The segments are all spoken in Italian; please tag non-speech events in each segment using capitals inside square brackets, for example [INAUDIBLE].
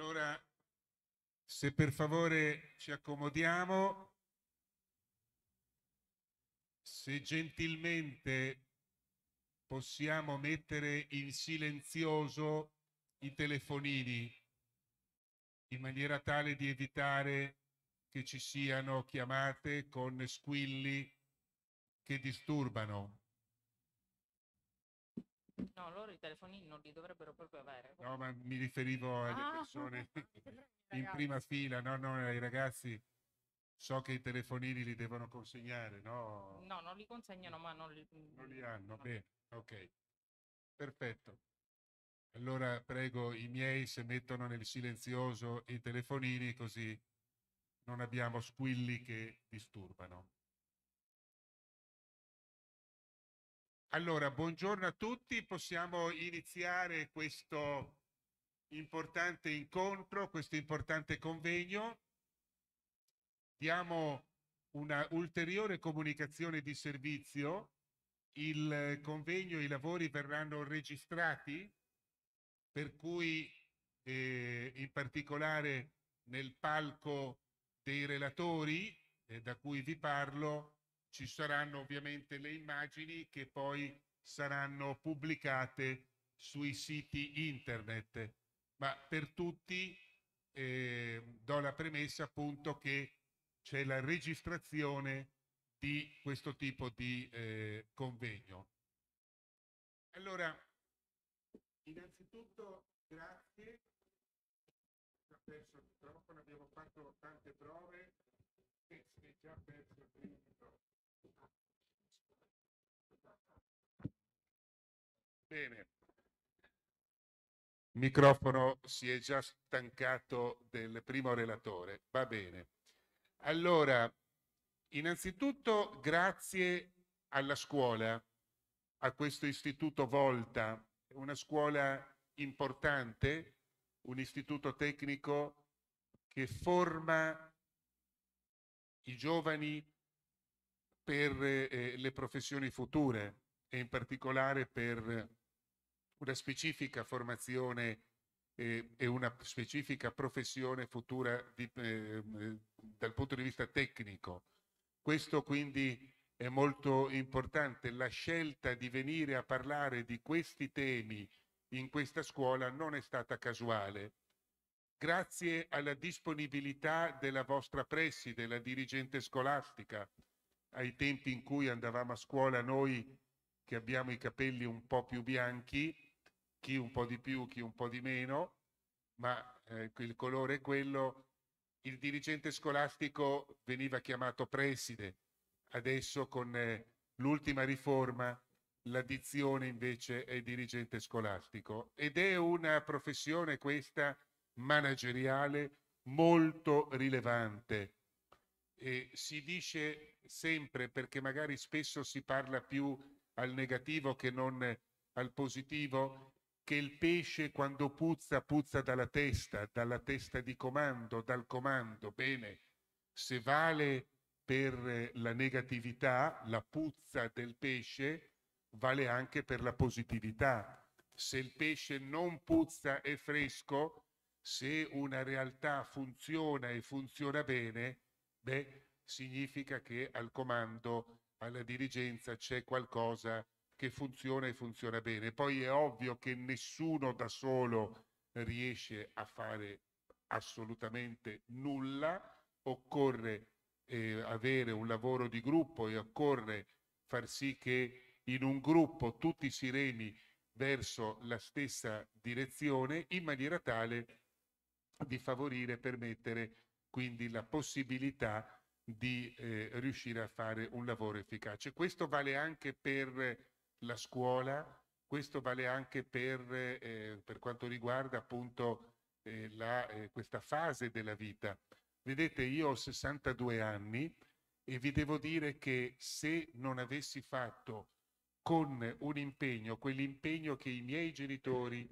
Allora, se per favore ci accomodiamo, se gentilmente possiamo mettere in silenzioso i telefonini in maniera tale di evitare che ci siano chiamate con squilli che disturbano. No, loro i telefonini non li dovrebbero proprio avere. No, ma mi riferivo alle ah, persone [LAUGHS] [LAUGHS] in prima fila, no, no, ai ragazzi. So che i telefonini li devono consegnare, no? No, non li consegnano, ma non li, mm, non li hanno. No. Bene, ok. Perfetto. Allora prego i miei se mettono nel silenzioso i telefonini così non abbiamo squilli che disturbano. Allora, buongiorno a tutti, possiamo iniziare questo importante incontro, questo importante convegno. Diamo una ulteriore comunicazione di servizio. Il convegno, i lavori verranno registrati, per cui eh, in particolare nel palco dei relatori eh, da cui vi parlo ci saranno ovviamente le immagini che poi saranno pubblicate sui siti internet. Ma per tutti eh, do la premessa appunto che c'è la registrazione di questo tipo di eh, convegno. Allora, innanzitutto grazie. Ha perso il microfono, abbiamo fatto tante prove e si è già perso il microfono. Bene. Il microfono si è già stancato del primo relatore. Va bene. Allora, innanzitutto grazie alla scuola, a questo istituto Volta, una scuola importante, un istituto tecnico che forma i giovani per eh, le professioni future e in particolare per una specifica formazione eh, e una specifica professione futura di, eh, eh, dal punto di vista tecnico. Questo quindi è molto importante. La scelta di venire a parlare di questi temi in questa scuola non è stata casuale. Grazie alla disponibilità della vostra preside, la dirigente scolastica, ai tempi in cui andavamo a scuola noi che abbiamo i capelli un po' più bianchi, chi un po' di più, chi un po' di meno, ma eh, il colore è quello. Il dirigente scolastico veniva chiamato preside, adesso con eh, l'ultima riforma l'addizione invece è dirigente scolastico ed è una professione questa manageriale molto rilevante. E si dice sempre perché magari spesso si parla più al negativo che non al positivo, che il pesce quando puzza puzza dalla testa, dalla testa di comando, dal comando. Bene, se vale per la negatività, la puzza del pesce, vale anche per la positività. Se il pesce non puzza è fresco, se una realtà funziona e funziona bene, beh, significa che al comando, alla dirigenza c'è qualcosa che funziona e funziona bene. Poi è ovvio che nessuno da solo riesce a fare assolutamente nulla, occorre eh, avere un lavoro di gruppo e occorre far sì che in un gruppo tutti si remi verso la stessa direzione in maniera tale di favorire e permettere quindi la possibilità di eh, riuscire a fare un lavoro efficace. Questo vale anche per la scuola, questo vale anche per, eh, per quanto riguarda appunto eh, la, eh, questa fase della vita. Vedete, io ho 62 anni e vi devo dire che se non avessi fatto con un impegno, quell'impegno che i miei genitori,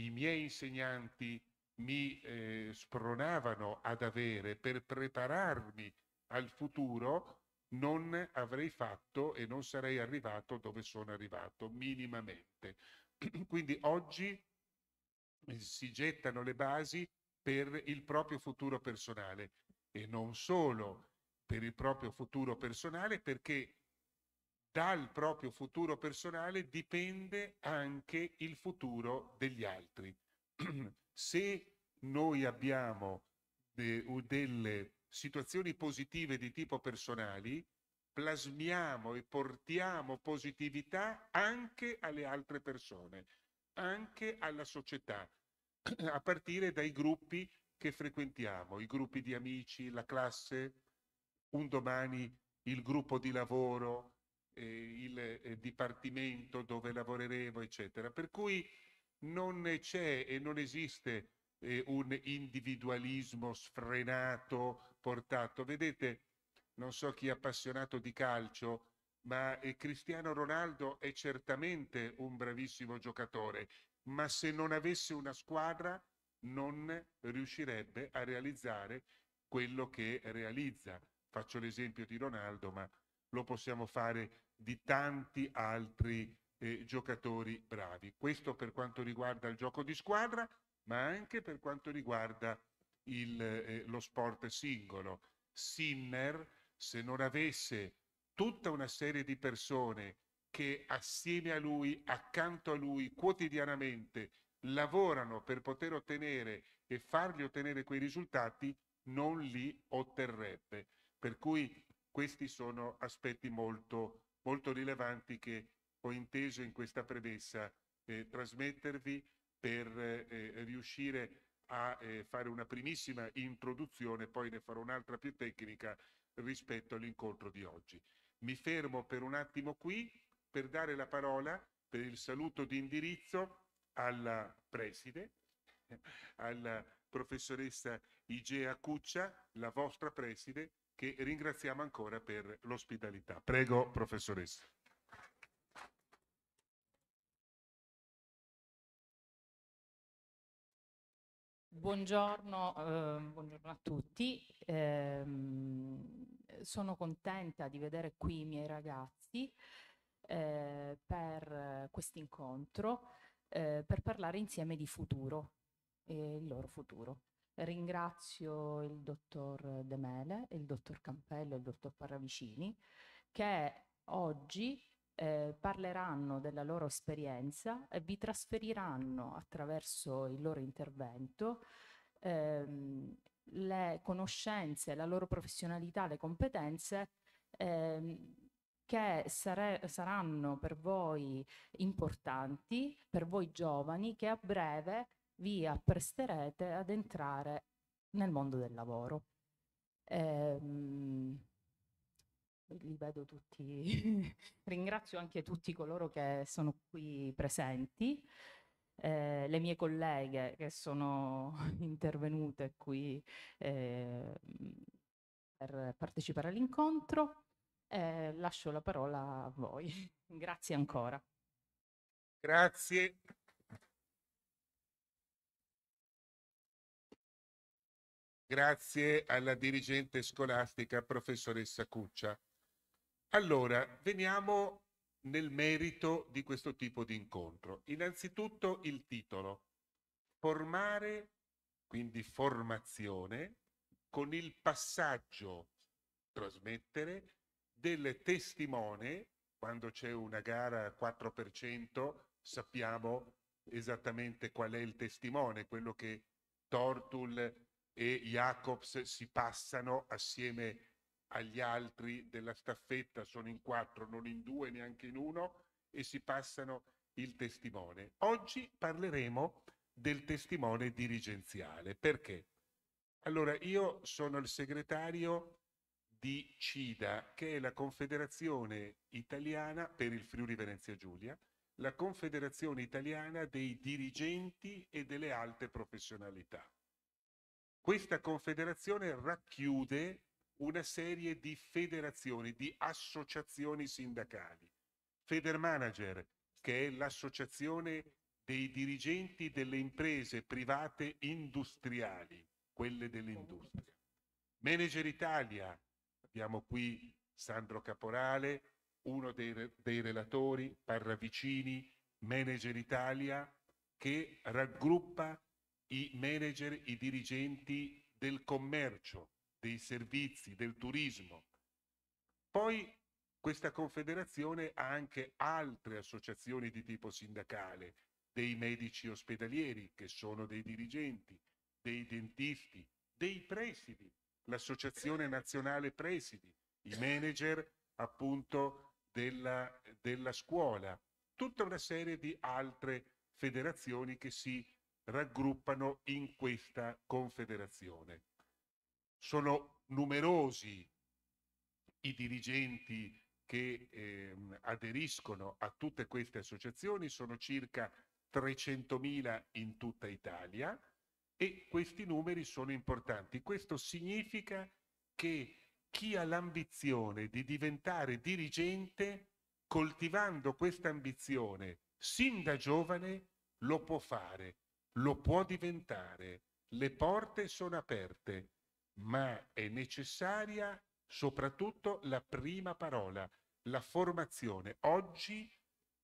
i miei insegnanti mi eh, spronavano ad avere per prepararmi al futuro non avrei fatto e non sarei arrivato dove sono arrivato minimamente. [CLEARS THROAT] Quindi oggi eh, si gettano le basi per il proprio futuro personale e non solo per il proprio futuro personale perché dal proprio futuro personale dipende anche il futuro degli altri. [CLEARS THROAT] Se noi abbiamo de eh, delle situazioni positive di tipo personali, plasmiamo e portiamo positività anche alle altre persone, anche alla società, [CLEARS THROAT] a partire dai gruppi che frequentiamo, i gruppi di amici, la classe, un domani il gruppo di lavoro, eh, il eh, dipartimento dove lavoreremo, eccetera. Per cui non c'è e non esiste eh, un individualismo sfrenato portato. Vedete, non so chi è appassionato di calcio, ma eh, Cristiano Ronaldo è certamente un bravissimo giocatore, ma se non avesse una squadra non riuscirebbe a realizzare quello che realizza. Faccio l'esempio di Ronaldo, ma lo possiamo fare di tanti altri eh, giocatori bravi. Questo per quanto riguarda il gioco di squadra, ma anche per quanto riguarda il, eh, lo sport singolo. Sinner, se non avesse tutta una serie di persone che assieme a lui, accanto a lui, quotidianamente lavorano per poter ottenere e fargli ottenere quei risultati, non li otterrebbe. Per cui questi sono aspetti molto, molto rilevanti che ho inteso in questa premessa eh, trasmettervi per eh, eh riuscire a eh, fare una primissima introduzione, poi ne farò un'altra più tecnica rispetto all'incontro di oggi. Mi fermo per un attimo qui per dare la parola per il saluto di indirizzo alla preside, [LAUGHS] alla professoressa Igea Cuccia, la vostra preside, che ringraziamo ancora per l'ospitalità. Prego, professoressa. Buongiorno, eh, buongiorno, a tutti. Eh, sono contenta di vedere qui i miei ragazzi eh, per questo incontro eh, per parlare insieme di futuro e il loro futuro. Ringrazio il dottor De Mele, il dottor Campello e il dottor Parravicini che oggi eh, parleranno della loro esperienza e vi trasferiranno attraverso il loro intervento ehm, le conoscenze, la loro professionalità, le competenze ehm, che sare- saranno per voi importanti, per voi giovani, che a breve vi appresterete ad entrare nel mondo del lavoro. Ehm, li vedo tutti, [LAUGHS] ringrazio anche tutti coloro che sono qui presenti, eh, le mie colleghe che sono [LAUGHS] intervenute qui eh, per partecipare all'incontro. Eh, lascio la parola a voi. [LAUGHS] Grazie ancora. Grazie. Grazie alla dirigente scolastica professoressa Cuccia. Allora, veniamo nel merito di questo tipo di incontro. Innanzitutto il titolo, formare, quindi formazione, con il passaggio, trasmettere, del testimone, quando c'è una gara 4% sappiamo esattamente qual è il testimone, quello che Tortul e Jacobs si passano assieme a agli altri della staffetta, sono in quattro, non in due, neanche in uno, e si passano il testimone. Oggi parleremo del testimone dirigenziale. Perché? Allora, io sono il segretario di CIDA, che è la Confederazione Italiana per il Friuli Venezia Giulia, la Confederazione Italiana dei dirigenti e delle alte professionalità. Questa confederazione racchiude una serie di federazioni, di associazioni sindacali. Federmanager, che è l'associazione dei dirigenti delle imprese private industriali, quelle dell'industria. Manager Italia, abbiamo qui Sandro Caporale, uno dei, dei relatori, Parravicini, Manager Italia, che raggruppa i manager, i dirigenti del commercio, dei servizi, del turismo. Poi questa confederazione ha anche altre associazioni di tipo sindacale, dei medici ospedalieri che sono dei dirigenti, dei dentisti, dei presidi, l'Associazione Nazionale Presidi, i manager appunto della, della scuola, tutta una serie di altre federazioni che si raggruppano in questa confederazione. Sono numerosi i dirigenti che eh, aderiscono a tutte queste associazioni, sono circa 300.000 in tutta Italia e questi numeri sono importanti. Questo significa che chi ha l'ambizione di diventare dirigente, coltivando questa ambizione sin da giovane, lo può fare, lo può diventare. Le porte sono aperte, ma è necessaria soprattutto la prima parola, la formazione. Oggi,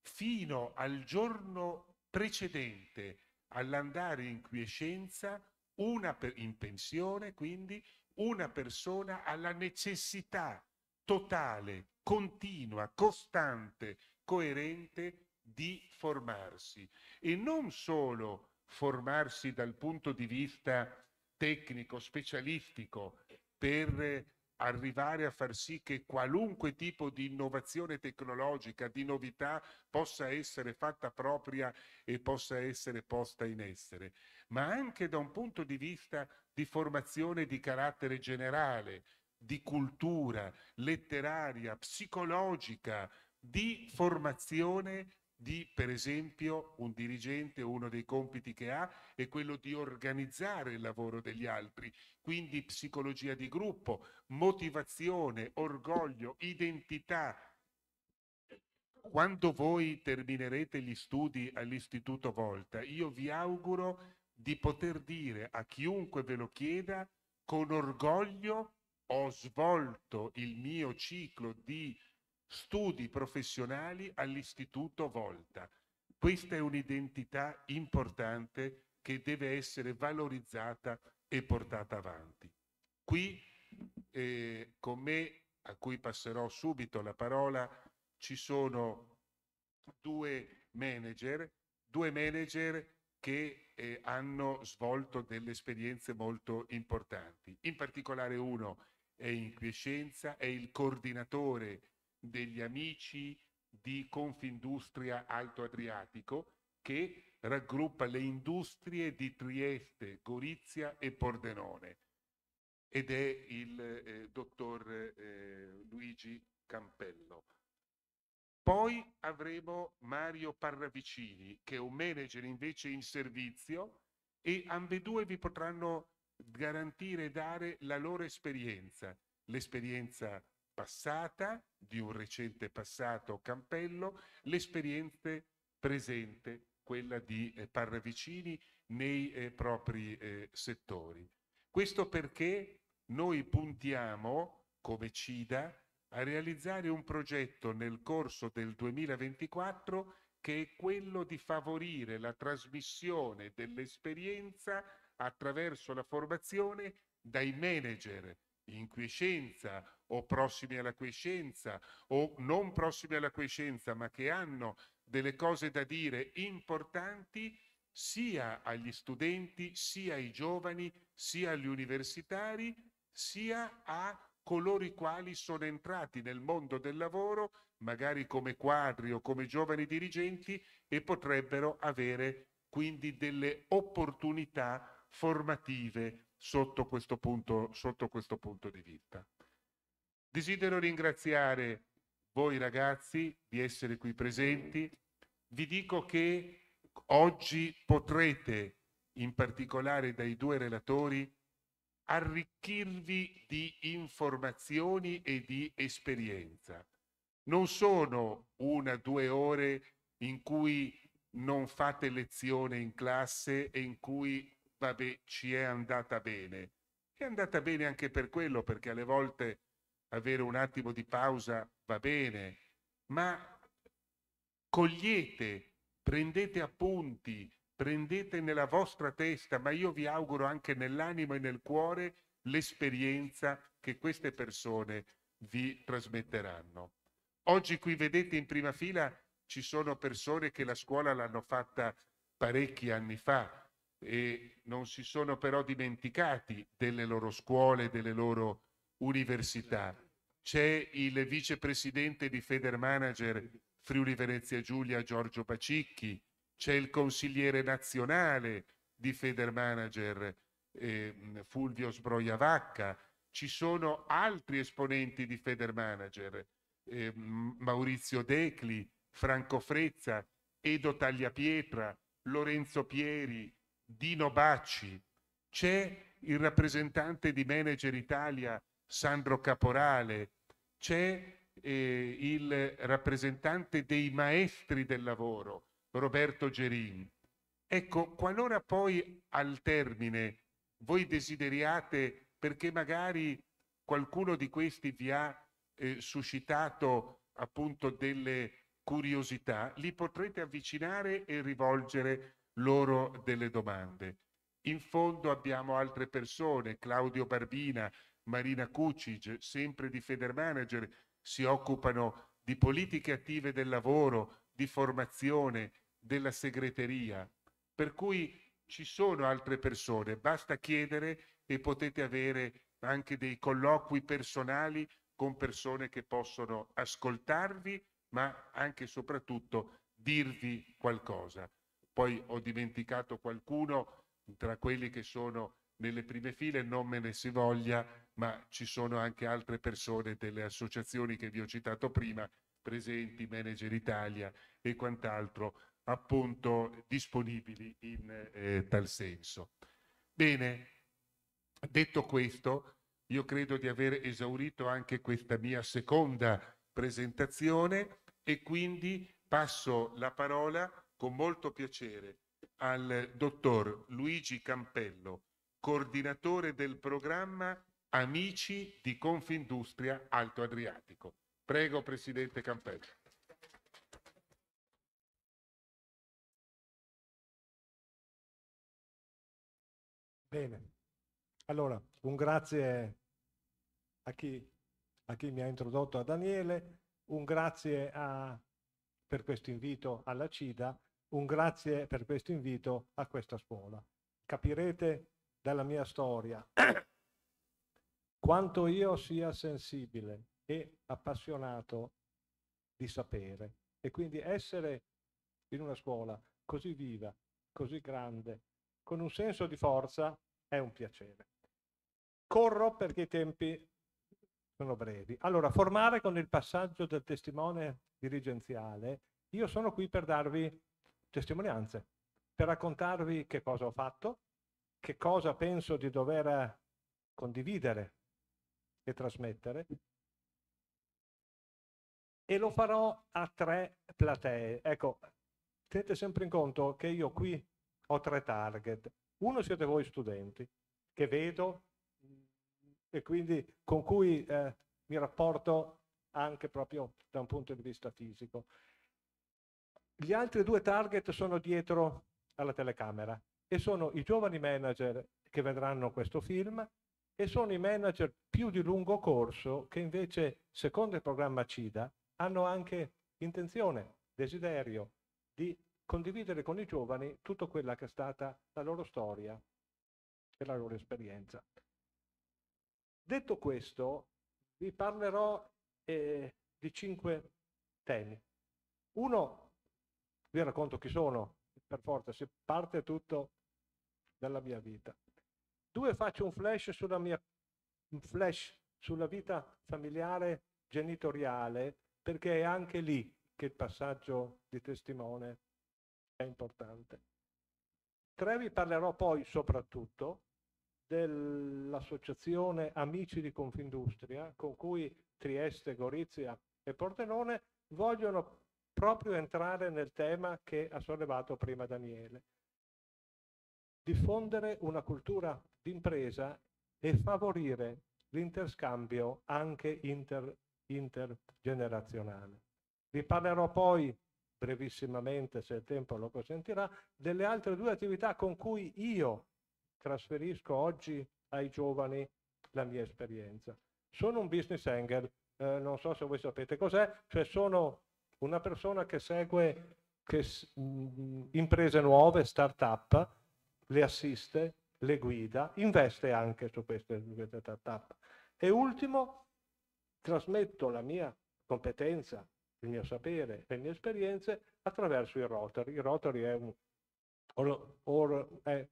fino al giorno precedente all'andare in quiescenza, una per, in pensione, quindi una persona ha la necessità totale, continua, costante, coerente di formarsi e non solo formarsi dal punto di vista tecnico, specialistico per arrivare a far sì che qualunque tipo di innovazione tecnologica, di novità possa essere fatta propria e possa essere posta in essere, ma anche da un punto di vista di formazione di carattere generale, di cultura letteraria, psicologica, di formazione di, per esempio, un dirigente, uno dei compiti che ha è quello di organizzare il lavoro degli altri, quindi psicologia di gruppo, motivazione, orgoglio, identità. Quando voi terminerete gli studi all'Istituto Volta, io vi auguro di poter dire a chiunque ve lo chieda con orgoglio ho svolto il mio ciclo di studi professionali all'Istituto Volta. Questa è un'identità importante che deve essere valorizzata e portata avanti. Qui eh, con me, a cui passerò subito la parola, ci sono due manager, due manager che eh, hanno svolto delle esperienze molto importanti. In particolare uno è in quiescenza, è il coordinatore degli amici di Confindustria Alto Adriatico che raggruppa le industrie di Trieste, Gorizia e Pordenone ed è il eh, dottor eh, Luigi Campello. Poi avremo Mario Parravicini, che è un manager invece in servizio, e ambedue vi potranno garantire e dare la loro esperienza, l'esperienza passata, di un recente passato Campello, l'esperienza presente, quella di eh, Parravicini nei eh, propri eh, settori. Questo perché noi puntiamo, come CIDA, a realizzare un progetto nel corso del 2024 che è quello di favorire la trasmissione dell'esperienza attraverso la formazione dai manager in quiescenza o prossimi alla quiescenza o non prossimi alla quiescenza, ma che hanno delle cose da dire importanti sia agli studenti, sia ai giovani, sia agli universitari, sia a coloro i quali sono entrati nel mondo del lavoro, magari come quadri o come giovani dirigenti, e potrebbero avere quindi delle opportunità formative sotto questo punto, sotto questo punto di vista. Desidero ringraziare voi ragazzi di essere qui presenti. Vi dico che oggi potrete, in particolare dai due relatori, arricchirvi di informazioni e di esperienza. Non sono una o due ore in cui non fate lezione in classe e in cui vabbè, ci è andata bene. È andata bene anche per quello, perché alle volte avere un attimo di pausa va bene, ma cogliete, prendete appunti, prendete nella vostra testa, ma io vi auguro anche nell'animo e nel cuore, l'esperienza che queste persone vi trasmetteranno. Oggi qui vedete in prima fila ci sono persone che la scuola l'hanno fatta parecchi anni fa, e non si sono però dimenticati delle loro scuole, delle loro università. C'è il vicepresidente di Federmanager Friuli Venezia Giulia Giorgio Pacicchi, c'è il consigliere nazionale di Federmanager eh, Fulvio Sbroiavacca, ci sono altri esponenti di Federmanager, eh, Maurizio Decli, Franco Frezza, Edo Tagliapietra, Lorenzo Pieri, Dino Bacci, c'è il rappresentante di Manager Italia Sandro Caporale, c'è eh, il rappresentante dei maestri del lavoro Roberto Gerin. Ecco, qualora poi al termine voi desideriate, perché magari qualcuno di questi vi ha eh, suscitato appunto delle curiosità, li potrete avvicinare e rivolgere loro delle domande. In fondo abbiamo altre persone, Claudio Barbina, Marina Cucic, sempre di Federmanager, si occupano di politiche attive del lavoro, di formazione, della segreteria. Per cui ci sono altre persone, basta chiedere e potete avere anche dei colloqui personali con persone che possono ascoltarvi, ma anche e soprattutto dirvi qualcosa. Poi ho dimenticato qualcuno tra quelli che sono nelle prime file, non me ne si voglia, ma ci sono anche altre persone delle associazioni che vi ho citato prima, presenti, Manager Italia e quant'altro, appunto disponibili in eh, tal senso. Bene, detto questo, io credo di aver esaurito anche questa mia seconda presentazione e quindi passo la parola a con molto piacere al dottor Luigi Campello, coordinatore del programma Amici di Confindustria Alto Adriatico. Prego, Presidente Campello. Bene, allora un grazie a chi, a chi mi ha introdotto, a Daniele, un grazie a, per questo invito alla CIDA un grazie per questo invito a questa scuola. Capirete dalla mia storia [CLEARS THROAT] quanto io sia sensibile e appassionato di sapere e quindi essere in una scuola così viva, così grande, con un senso di forza è un piacere. Corro perché i tempi sono brevi. Allora, formare con il passaggio del testimone dirigenziale, io sono qui per darvi testimonianze, per raccontarvi che cosa ho fatto, che cosa penso di dover condividere e trasmettere. E lo farò a tre platee. Ecco, tenete sempre in conto che io qui ho tre target. Uno siete voi studenti, che vedo e quindi con cui eh, mi rapporto anche proprio da un punto di vista fisico. Gli altri due target sono dietro alla telecamera e sono i giovani manager che vedranno questo film e sono i manager più di lungo corso che invece, secondo il programma CIDA, hanno anche intenzione, desiderio di condividere con i giovani tutta quella che è stata la loro storia e la loro esperienza. Detto questo, vi parlerò eh, di cinque temi. Uno vi racconto chi sono, per forza, se parte tutto dalla mia vita. Due, faccio un flash sulla mia un flash sulla vita familiare genitoriale, perché è anche lì che il passaggio di testimone è importante. Tre, vi parlerò poi soprattutto dell'associazione Amici di Confindustria, con cui Trieste, Gorizia e Pordenone vogliono proprio entrare nel tema che ha sollevato prima Daniele. Diffondere una cultura d'impresa e favorire l'interscambio anche inter, intergenerazionale. Vi parlerò poi brevissimamente, se il tempo lo consentirà, delle altre due attività con cui io trasferisco oggi ai giovani la mia esperienza. Sono un business angel, eh, non so se voi sapete cos'è, cioè sono una persona che segue che, mh, imprese nuove, start-up, le assiste, le guida, investe anche su queste, su queste start-up. E ultimo, trasmetto la mia competenza, il mio sapere, le mie esperienze attraverso i Rotary. Il Rotary è, un, or, or, è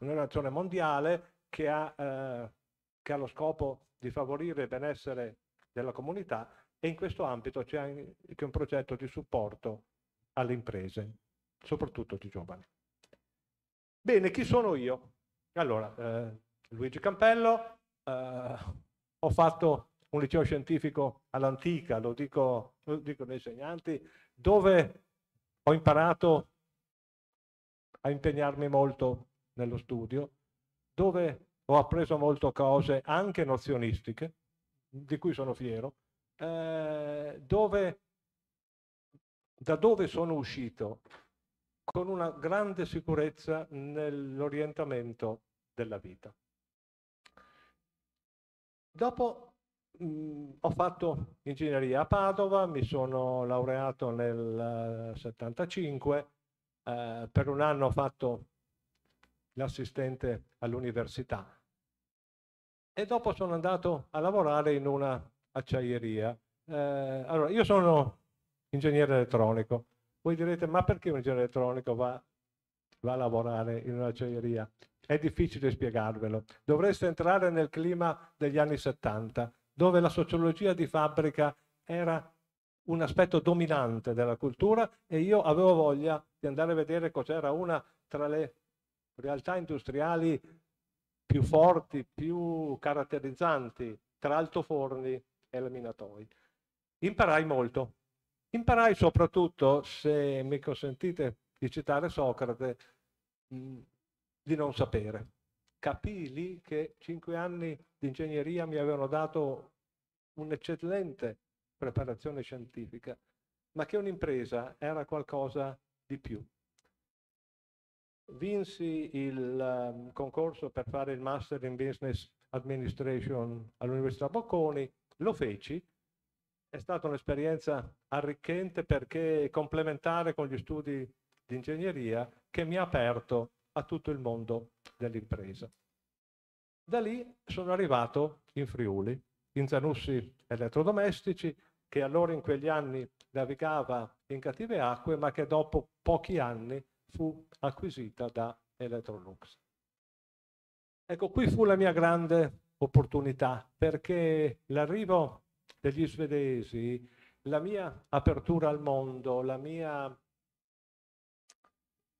un'organizzazione mondiale che ha, eh, che ha, lo scopo di favorire il benessere della comunità e in questo ambito c'è anche un progetto di supporto alle imprese, soprattutto di giovani. Bene, chi sono io? Allora, eh, Luigi Campello, eh, ho fatto un liceo scientifico all'antica, lo dico, lo dico agli insegnanti, dove ho imparato a impegnarmi molto nello studio, dove ho appreso molte cose anche nozionistiche, di cui sono fiero, eh, dove, da dove sono uscito con una grande sicurezza nell'orientamento della vita. Dopo mh, mm, ho fatto ingegneria a Padova, mi sono laureato nel 75, eh, eh, per un anno ho fatto l'assistente all'università e dopo sono andato a lavorare in una acciaieria. Eh, allora, io sono ingegnere elettronico. Voi direte, ma perché un ingegnere elettronico va, va a lavorare in un'acciaieria? È difficile spiegarvelo. Dovreste entrare nel clima degli anni 70, dove la sociologia di fabbrica era un aspetto dominante della cultura e io avevo voglia di andare a vedere cos'era una tra le realtà industriali più forti, più caratterizzanti, tra altoforni, eliminatori. Imparai molto. Imparai soprattutto, se mi consentite di citare Socrate, mm, di non sapere. Capii lì che cinque anni di ingegneria mi avevano dato un'eccellente preparazione scientifica, ma che un'impresa era qualcosa di più. Vinsi il um, concorso per fare il Master in Business Administration all'Università Bocconi lo feci, è stata un'esperienza arricchente perché complementare con gli studi di ingegneria che mi ha aperto a tutto il mondo dell'impresa. Da lì sono arrivato in Friuli, in Zanussi Elettrodomestici, che allora in quegli anni navigava in cattive acque, ma che dopo pochi anni fu acquisita da Electrolux. Ecco, qui fu la mia grande opportunità perché l'arrivo degli svedesi, la mia apertura al mondo, la mia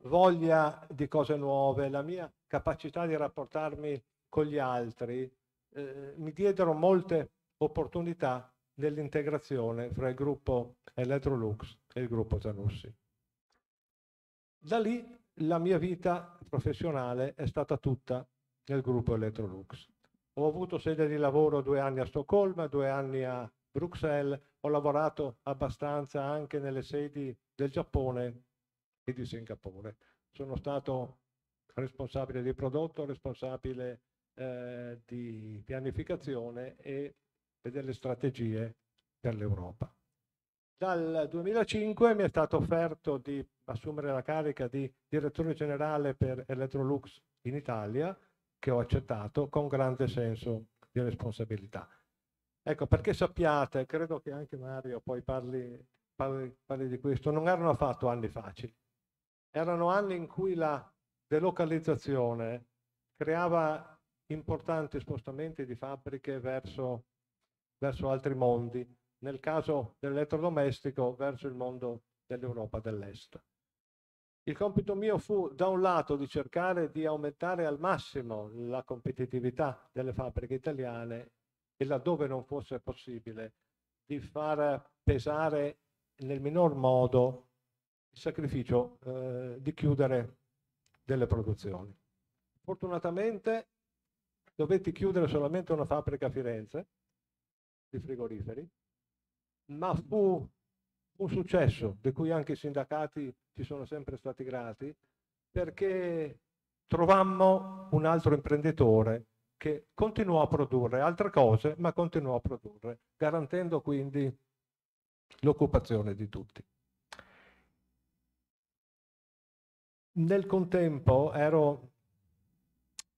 voglia di cose nuove, la mia capacità di rapportarmi con gli altri, eh, mi diedero molte opportunità dell'integrazione fra il gruppo Electrolux e il gruppo Zanussi. Da lì la mia vita professionale è stata tutta nel gruppo Electrolux. Ho avuto sede di lavoro due anni a Stoccolma, due anni a Bruxelles, ho lavorato abbastanza anche nelle sedi del Giappone e di Singapore. Sono stato responsabile di prodotto, responsabile eh, di pianificazione e, e delle strategie per l'Europa. Dal 2005 mi è stato offerto di assumere la carica di direttore generale per Electrolux in Italia che ho accettato con grande senso di responsabilità. Ecco, perché sappiate, credo che anche Mario poi parli, parli, parli di questo, non erano affatto anni facili. Erano anni in cui la delocalizzazione creava importanti spostamenti di fabbriche verso, verso altri mondi, nel caso dell'elettrodomestico verso il mondo dell'Europa dell'Est. Il compito mio fu da un lato di cercare di aumentare al massimo la competitività delle fabbriche italiane e laddove non fosse possibile di far pesare nel minor modo il sacrificio eh, di chiudere delle produzioni. Fortunatamente dovetti chiudere solamente una fabbrica a Firenze di frigoriferi, ma fu un successo di cui anche i sindacati ci sono sempre stati grati, perché trovammo un altro imprenditore che continuò a produrre altre cose, ma continuò a produrre, garantendo quindi l'occupazione di tutti. Nel contempo ero,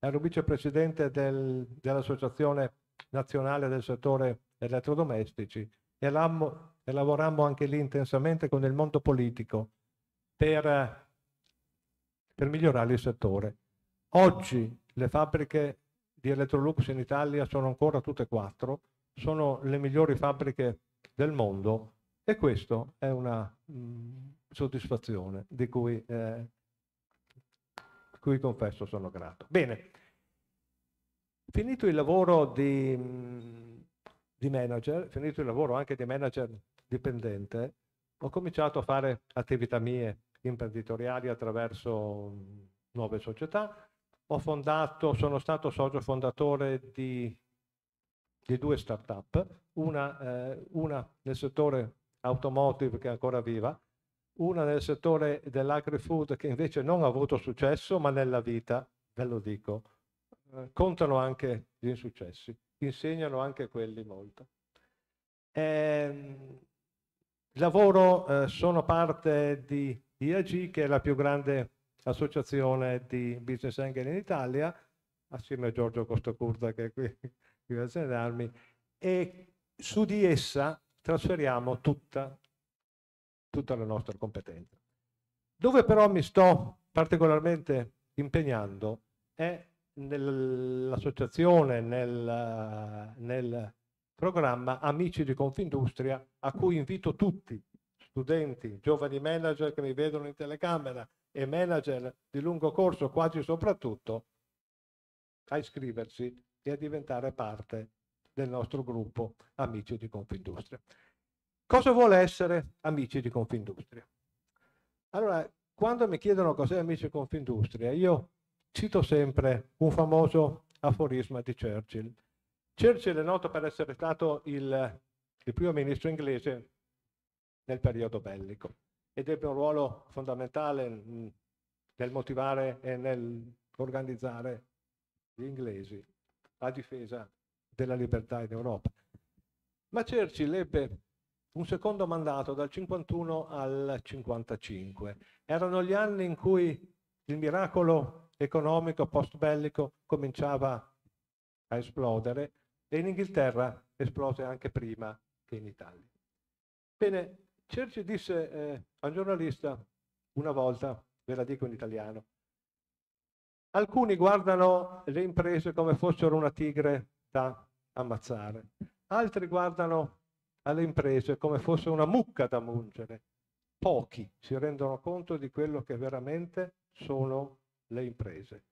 ero vicepresidente del, dell'Associazione Nazionale del Settore Elettrodomestici e l'ammo e lavorammo anche lì intensamente con il mondo politico per, per migliorare il settore. Oggi le fabbriche di Electrolux in Italia sono ancora tutte e quattro, sono le migliori fabbriche del mondo e questo è una mh, mm, soddisfazione di cui, eh, cui confesso sono grato. Bene, finito il lavoro di, mm, di manager, finito il lavoro anche di manager dipendente, ho cominciato a fare attività mie imprenditoriali attraverso mm, nuove società. Ho fondato, sono stato socio fondatore di, di due start-up, una, eh, una nel settore automotive che è ancora viva, una nel settore dell'agri-food che invece non ha avuto successo, ma nella vita, ve lo dico, eh, contano anche gli insuccessi, insegnano anche quelli molto. Ehm, lavoro eh, sono parte di IAG, che è la più grande associazione di business angel in Italia, assieme a Giorgio Costacurta che è qui, [LAUGHS] qui a Zenarmi, e su di essa trasferiamo tutta, tutta la nostra competenza. Dove però mi sto particolarmente impegnando è nell'associazione, nel, nel programma Amici di Confindustria, a cui invito tutti, studenti, giovani manager che mi vedono in telecamera e manager di lungo corso quasi soprattutto, a iscriversi e a diventare parte del nostro gruppo Amici di Confindustria. Cosa vuole essere Amici di Confindustria? Allora, quando mi chiedono cos'è Amici di Confindustria, io cito sempre un famoso aforisma di Churchill, Churchill è noto per essere stato il, il primo ministro inglese nel periodo bellico ed ebbe un ruolo fondamentale nel motivare e nell'organizzare gli inglesi a difesa della libertà in Europa. Ma Churchill ebbe un secondo mandato dal 51 al 55. Erano gli anni in cui il miracolo economico post bellico cominciava a esplodere e in Inghilterra esplose anche prima che in Italia. Bene, Churchill disse eh, a un giornalista una volta, ve la dico in italiano, alcuni guardano le imprese come fossero una tigre da ammazzare, altri guardano alle imprese come fosse una mucca da mungere. Pochi si rendono conto di quello che veramente sono le imprese,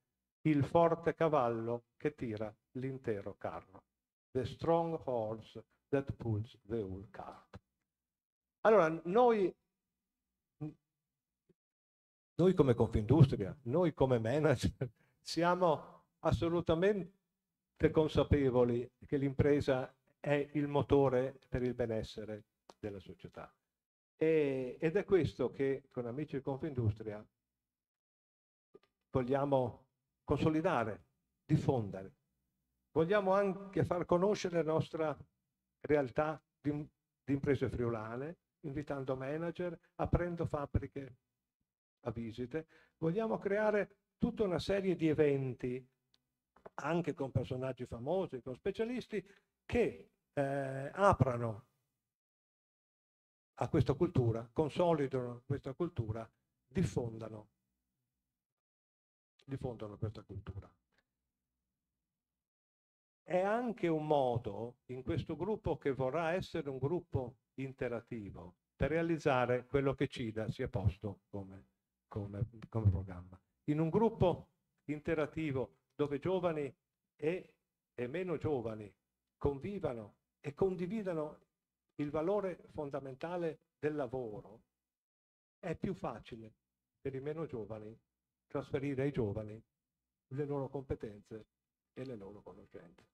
il forte cavallo che tira l'intero carro the strong horse that pulls the whole cart. Allora, noi, noi come Confindustria, noi come manager, [LAUGHS] siamo assolutamente consapevoli che l'impresa è il motore per il benessere della società. E, ed è questo che con Amici di Confindustria vogliamo consolidare, diffondere. Vogliamo anche far conoscere la nostra realtà di, di imprese friulane, invitando manager, aprendo fabbriche a visite. Vogliamo creare tutta una serie di eventi, anche con personaggi famosi, con specialisti, che eh, aprano a questa cultura, consolidano questa cultura, diffondano, diffondano questa cultura è anche un modo in questo gruppo che vorrà essere un gruppo interattivo per realizzare quello che CIDA si è posto come, come, come programma. In un gruppo interattivo dove giovani e, e meno giovani convivano e condividano il valore fondamentale del lavoro, è più facile per i meno giovani trasferire ai giovani le loro competenze e le loro conoscenze.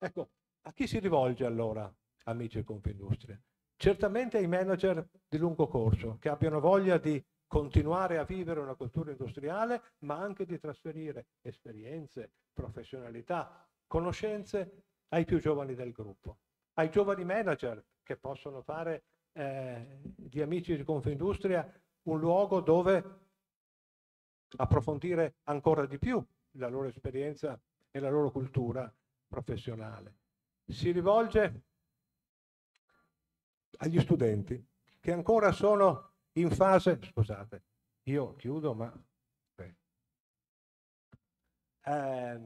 Ecco, a chi si rivolge allora, amici di Confindustria? Certamente ai manager di lungo corso che abbiano voglia di continuare a vivere una cultura industriale, ma anche di trasferire esperienze, professionalità, conoscenze ai più giovani del gruppo, ai giovani manager che possono fare eh, di amici di Confindustria un luogo dove approfondire ancora di più la loro esperienza e la loro cultura professionale, si rivolge agli studenti che ancora sono in fase, scusate, io chiudo ma... Eh,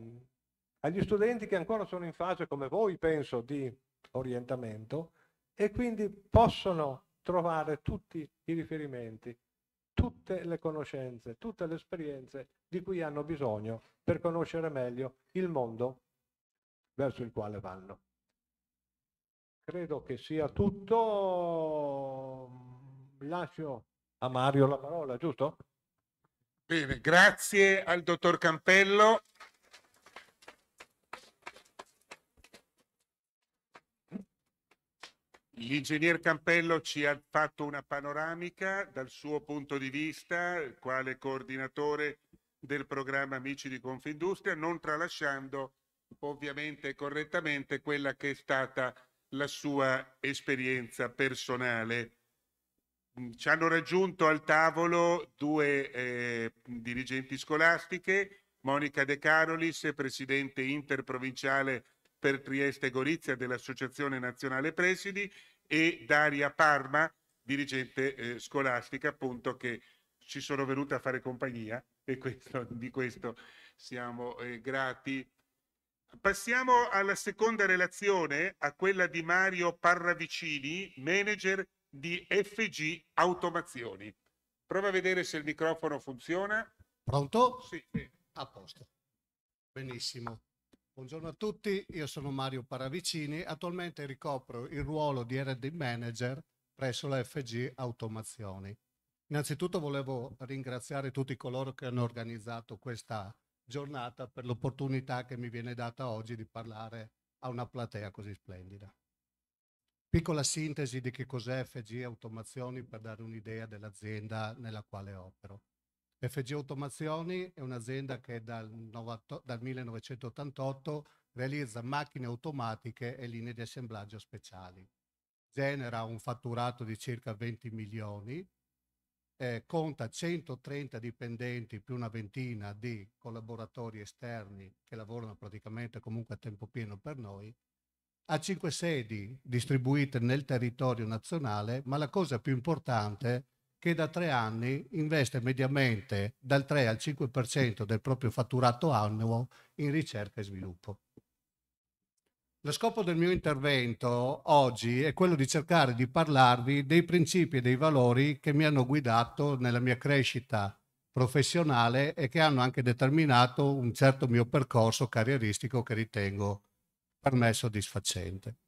agli studenti che ancora sono in fase come voi penso di orientamento e quindi possono trovare tutti i riferimenti, tutte le conoscenze, tutte le esperienze di cui hanno bisogno per conoscere meglio il mondo verso il quale vanno. Credo che sia tutto, lascio a Mario la parola, giusto? Bene, grazie al dottor Campello. L'ingegner Campello ci ha fatto una panoramica dal suo punto di vista, quale coordinatore del programma Amici di Confindustria, non tralasciando ovviamente e correttamente quella che è stata la sua esperienza personale. Mm, ci hanno raggiunto al tavolo due eh, dirigenti scolastiche, Monica De Carolis, presidente interprovinciale per Trieste e Gorizia dell'Associazione Nazionale Presidi, e Daria Parma, dirigente eh, scolastica, appunto, che ci sono venute a fare compagnia e questo, di questo siamo eh, grati. Passiamo alla seconda relazione, a quella di Mario Parravicini, manager di FG Automazioni. Prova a vedere se il microfono funziona. Pronto? Sì. A posto. Benissimo. Buongiorno a tutti, io sono Mario Paravicini, attualmente ricopro il ruolo di RD Manager presso la FG Automazioni. Innanzitutto volevo ringraziare tutti coloro che hanno organizzato questa giornata per l'opportunità che mi viene data oggi di parlare a una platea così splendida. Piccola sintesi di che cos'è FG Automazioni per dare un'idea dell'azienda nella quale opero. FG Automazioni è un'azienda che dal, 90, dal 1988 realizza macchine automatiche e linee di assemblaggio speciali. Genera un fatturato di circa 20 milioni eh, conta 130 dipendenti più una ventina di collaboratori esterni che lavorano praticamente comunque a tempo pieno per noi, ha cinque sedi distribuite nel territorio nazionale, ma la cosa più importante è che da tre anni investe mediamente dal 3 al 5% del proprio fatturato annuo in ricerca e sviluppo. Lo scopo del mio intervento oggi è quello di cercare di parlarvi dei principi e dei valori che mi hanno guidato nella mia crescita professionale e che hanno anche determinato un certo mio percorso carrieristico che ritengo per me soddisfacente.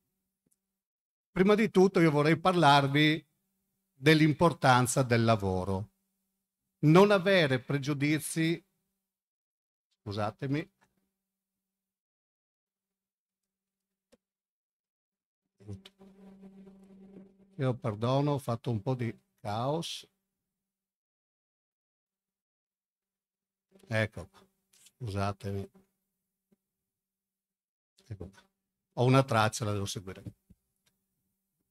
Prima di tutto io vorrei parlarvi dell'importanza del lavoro. Non avere pregiudizi, scusatemi, Io perdono, ho fatto un po' di caos. Ecco scusatemi. Ecco Ho una traccia, la devo seguire.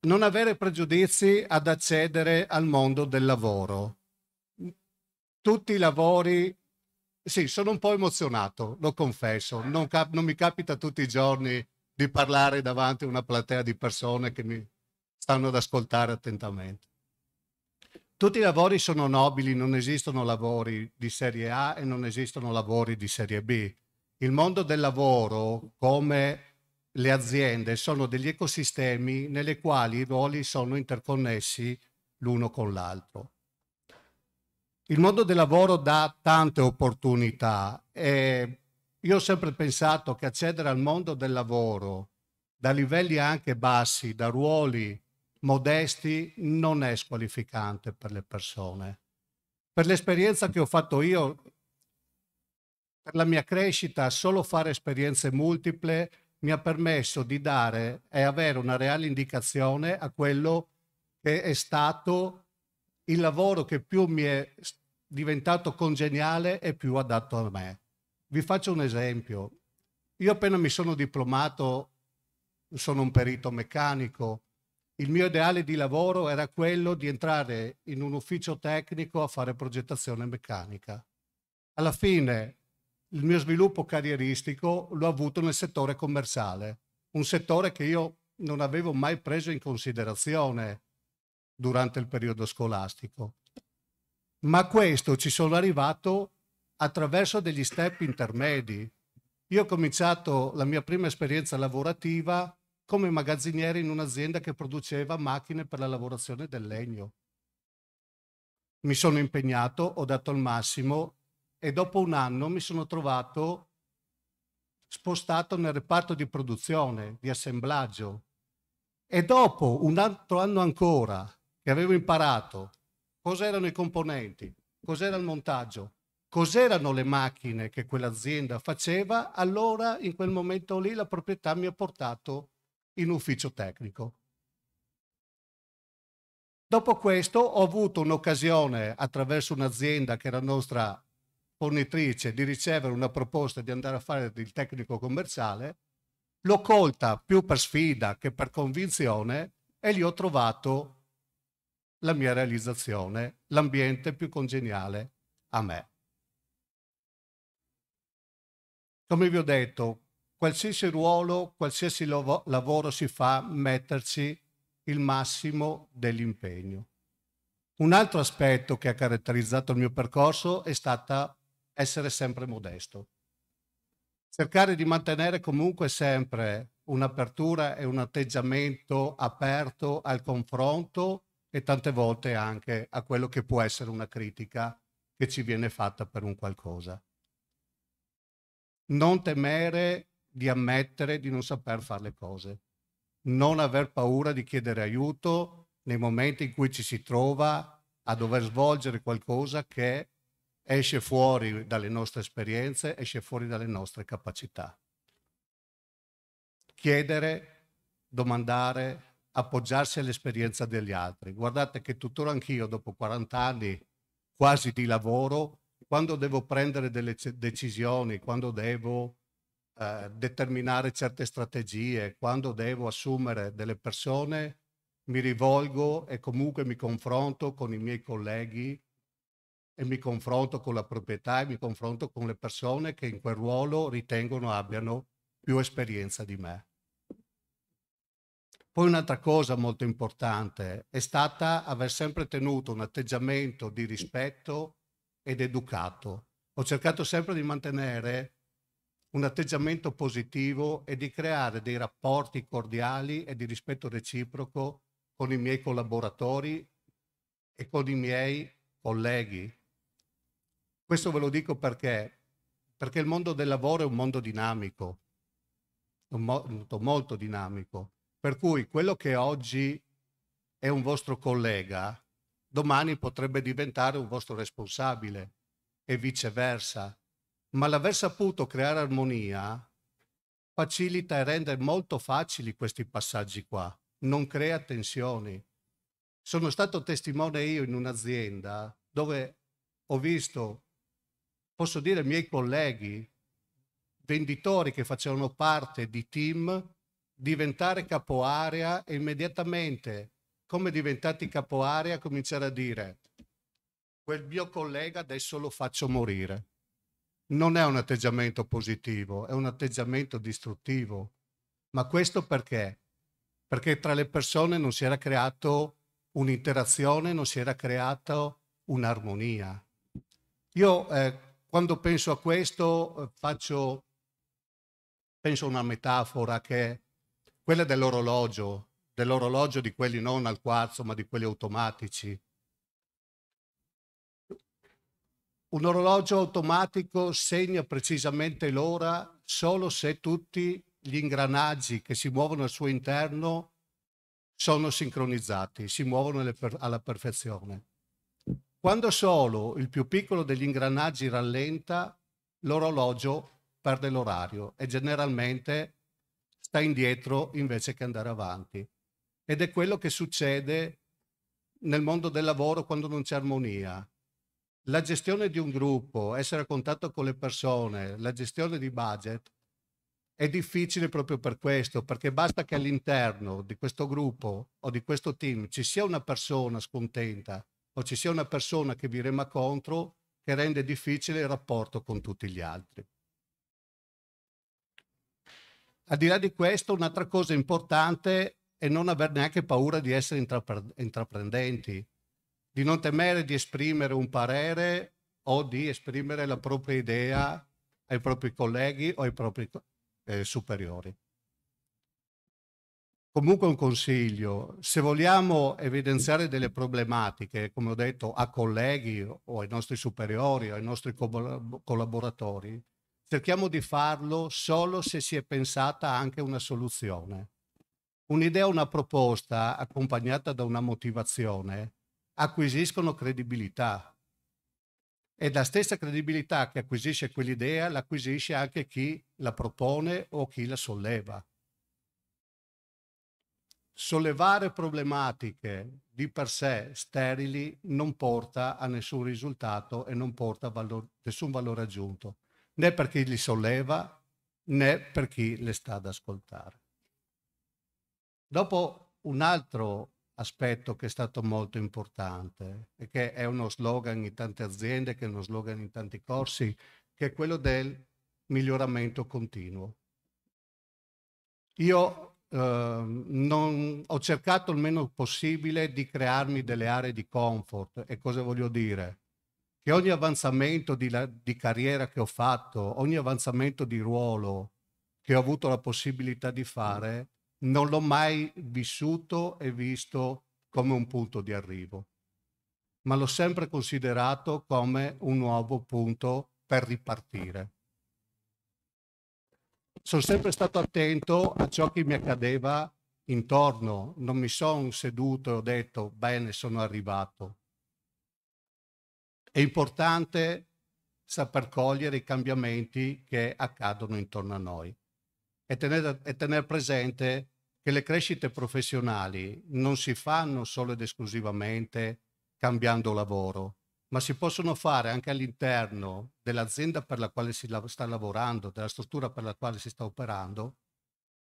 Non avere pregiudizi ad accedere al mondo del lavoro. Tutti i lavori sì, sono un po' emozionato, lo confesso. Non, cap- non, mi capita tutti i giorni di parlare davanti a una platea di persone che mi stanno ad ascoltare attentamente. Tutti i lavori sono nobili, non esistono lavori di serie A e non esistono lavori di serie B. Il mondo del lavoro, come le aziende, sono degli ecosistemi nelle quali i ruoli sono interconnessi l'uno con l'altro. Il mondo del lavoro dà tante opportunità e io ho sempre pensato che accedere al mondo del lavoro da livelli anche bassi, da ruoli modesti non è squalificante per le persone. Per l'esperienza che ho fatto io, per la mia crescita, solo fare esperienze multiple mi ha permesso di dare e avere una reale indicazione a quello che è stato il lavoro che più mi è diventato congeniale e più adatto a me. Vi faccio un esempio. Io appena mi sono diplomato sono un perito meccanico, il mio ideale di lavoro era quello di entrare in un ufficio tecnico a fare progettazione meccanica. Alla fine il mio sviluppo carrieristico l'ho avuto nel settore commerciale, un settore che io non avevo mai preso in considerazione durante il periodo scolastico. Ma questo ci sono arrivato attraverso degli step intermedi. Io ho cominciato la mia prima esperienza lavorativa come magazziniere in un'azienda che produceva macchine per la lavorazione del legno. Mi sono impegnato, ho dato il massimo e dopo un anno mi sono trovato spostato nel reparto di produzione, di assemblaggio. E dopo un altro anno ancora, che avevo imparato cos'erano i componenti, cos'era il montaggio, cos'erano le macchine che quell'azienda faceva, allora in quel momento lì la proprietà mi ha portato in ufficio tecnico. Dopo questo ho avuto un'occasione attraverso un'azienda che era nostra fornitrice di ricevere una proposta di andare a fare il tecnico commerciale, l'ho colta più per sfida che per convinzione e lì ho trovato la mia realizzazione, l'ambiente più congeniale a me. Come vi ho detto, qualsiasi ruolo, qualsiasi lavoro si fa, metterci il massimo dell'impegno. Un altro aspetto che ha caratterizzato il mio percorso è stata essere sempre modesto. Cercare di mantenere comunque sempre un'apertura e un atteggiamento aperto al confronto e tante volte anche a quello che può essere una critica che ci viene fatta per un qualcosa. Non temere di ammettere di non saper fare le cose, non aver paura di chiedere aiuto nei momenti in cui ci si trova a dover svolgere qualcosa che esce fuori dalle nostre esperienze, esce fuori dalle nostre capacità. Chiedere, domandare, appoggiarsi all'esperienza degli altri. Guardate che tuttora anch'io, dopo 40 anni quasi di lavoro, quando devo prendere delle decisioni, quando devo eh, determinare certe strategie, quando devo assumere delle persone, mi rivolgo e comunque mi confronto con i miei colleghi e mi confronto con la proprietà e mi confronto con le persone che in quel ruolo ritengono abbiano più esperienza di me. Poi un'altra cosa molto importante è stata aver sempre tenuto un atteggiamento di rispetto ed educato. Ho cercato sempre di mantenere un atteggiamento positivo e di creare dei rapporti cordiali e di rispetto reciproco con i miei collaboratori e con i miei colleghi. Questo ve lo dico perché, perché il mondo del lavoro è un mondo dinamico, un mondo molto dinamico, per cui quello che oggi è un vostro collega, domani potrebbe diventare un vostro responsabile e viceversa ma l'aver saputo creare armonia facilita e rende molto facili questi passaggi qua, non crea tensioni. Sono stato testimone io in un'azienda dove ho visto, posso dire, i miei colleghi, venditori che facevano parte di team, diventare capo area e immediatamente, come diventati capo area, cominciare a dire, quel mio collega adesso lo faccio morire non è un atteggiamento positivo, è un atteggiamento distruttivo. Ma questo perché? Perché tra le persone non si era creato un'interazione, non si era creata un'armonia. Io eh, quando penso a questo eh, faccio, penso a una metafora che è quella dell'orologio, dell'orologio di quelli non al quarzo ma di quelli automatici. Un orologio automatico segna precisamente l'ora solo se tutti gli ingranaggi che si muovono al suo interno sono sincronizzati, si muovono alla perfezione. Quando solo il più piccolo degli ingranaggi rallenta, l'orologio perde l'orario e generalmente sta indietro invece che andare avanti. Ed è quello che succede nel mondo del lavoro quando non c'è armonia la gestione di un gruppo, essere a contatto con le persone, la gestione di budget è difficile proprio per questo, perché basta che all'interno di questo gruppo o di questo team ci sia una persona scontenta o ci sia una persona che vi rema contro che rende difficile il rapporto con tutti gli altri. Al di là di questo, un'altra cosa importante è non aver neanche paura di essere intraprendenti, di non temere di esprimere un parere o di esprimere la propria idea ai propri colleghi o ai propri eh, superiori. Comunque un consiglio, se vogliamo evidenziare delle problematiche, come ho detto, a colleghi o ai nostri superiori o ai nostri collaboratori, cerchiamo di farlo solo se si è pensata anche una soluzione. Un'idea, una proposta accompagnata da una motivazione acquisiscono credibilità. E la stessa credibilità che acquisisce quell'idea l'acquisisce anche chi la propone o chi la solleva. Sollevare problematiche di per sé sterili non porta a nessun risultato e non porta a valor nessun valore aggiunto, né per chi li solleva né per chi le sta ad ascoltare. Dopo un altro aspetto che è stato molto importante e che è uno slogan in tante aziende, che è uno slogan in tanti corsi, che è quello del miglioramento continuo. Io eh, non, ho cercato il meno possibile di crearmi delle aree di comfort e cosa voglio dire? Che ogni avanzamento di, di carriera che ho fatto, ogni avanzamento di ruolo che ho avuto la possibilità di fare, non l'ho mai vissuto e visto come un punto di arrivo, ma l'ho sempre considerato come un nuovo punto per ripartire. Sono sempre stato attento a ciò che mi accadeva intorno, non mi sono seduto e ho detto bene, sono arrivato. È importante saper cogliere i cambiamenti che accadono intorno a noi e tenere, e tenere presente che le crescite professionali non si fanno solo ed esclusivamente cambiando lavoro, ma si possono fare anche all'interno dell'azienda per la quale si sta lavorando, della struttura per la quale si sta operando,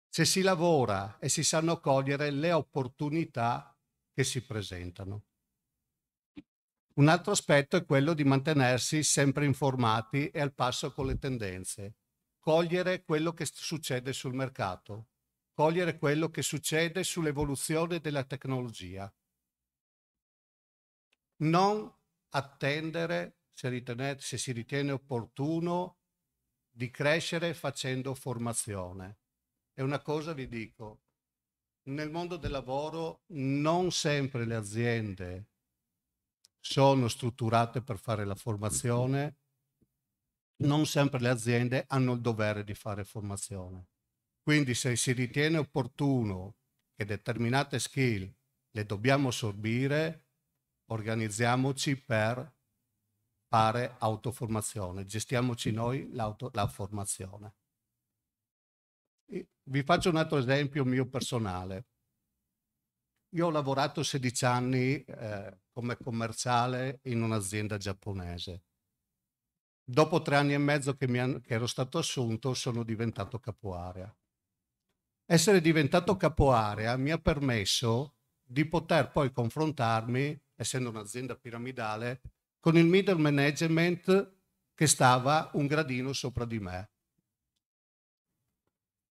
se si lavora e si sanno cogliere le opportunità che si presentano. Un altro aspetto è quello di mantenersi sempre informati e al passo con le tendenze, cogliere quello che succede sul mercato, cogliere quello che succede sull'evoluzione della tecnologia. Non attendere, se, ritenete, se si ritiene opportuno, di crescere facendo formazione. E una cosa vi dico, nel mondo del lavoro non sempre le aziende sono strutturate per fare la formazione, non sempre le aziende hanno il dovere di fare formazione. Quindi se si ritiene opportuno che determinate skill le dobbiamo assorbire, organizziamoci per fare autoformazione, gestiamoci noi la formazione. Vi faccio un altro esempio mio personale. Io ho lavorato 16 anni eh, come commerciale in un'azienda giapponese. Dopo tre anni e mezzo che, mi han, che ero stato assunto sono diventato capo area essere diventato capo area mi ha permesso di poter poi confrontarmi, essendo un'azienda piramidale, con il middle management che stava un gradino sopra di me.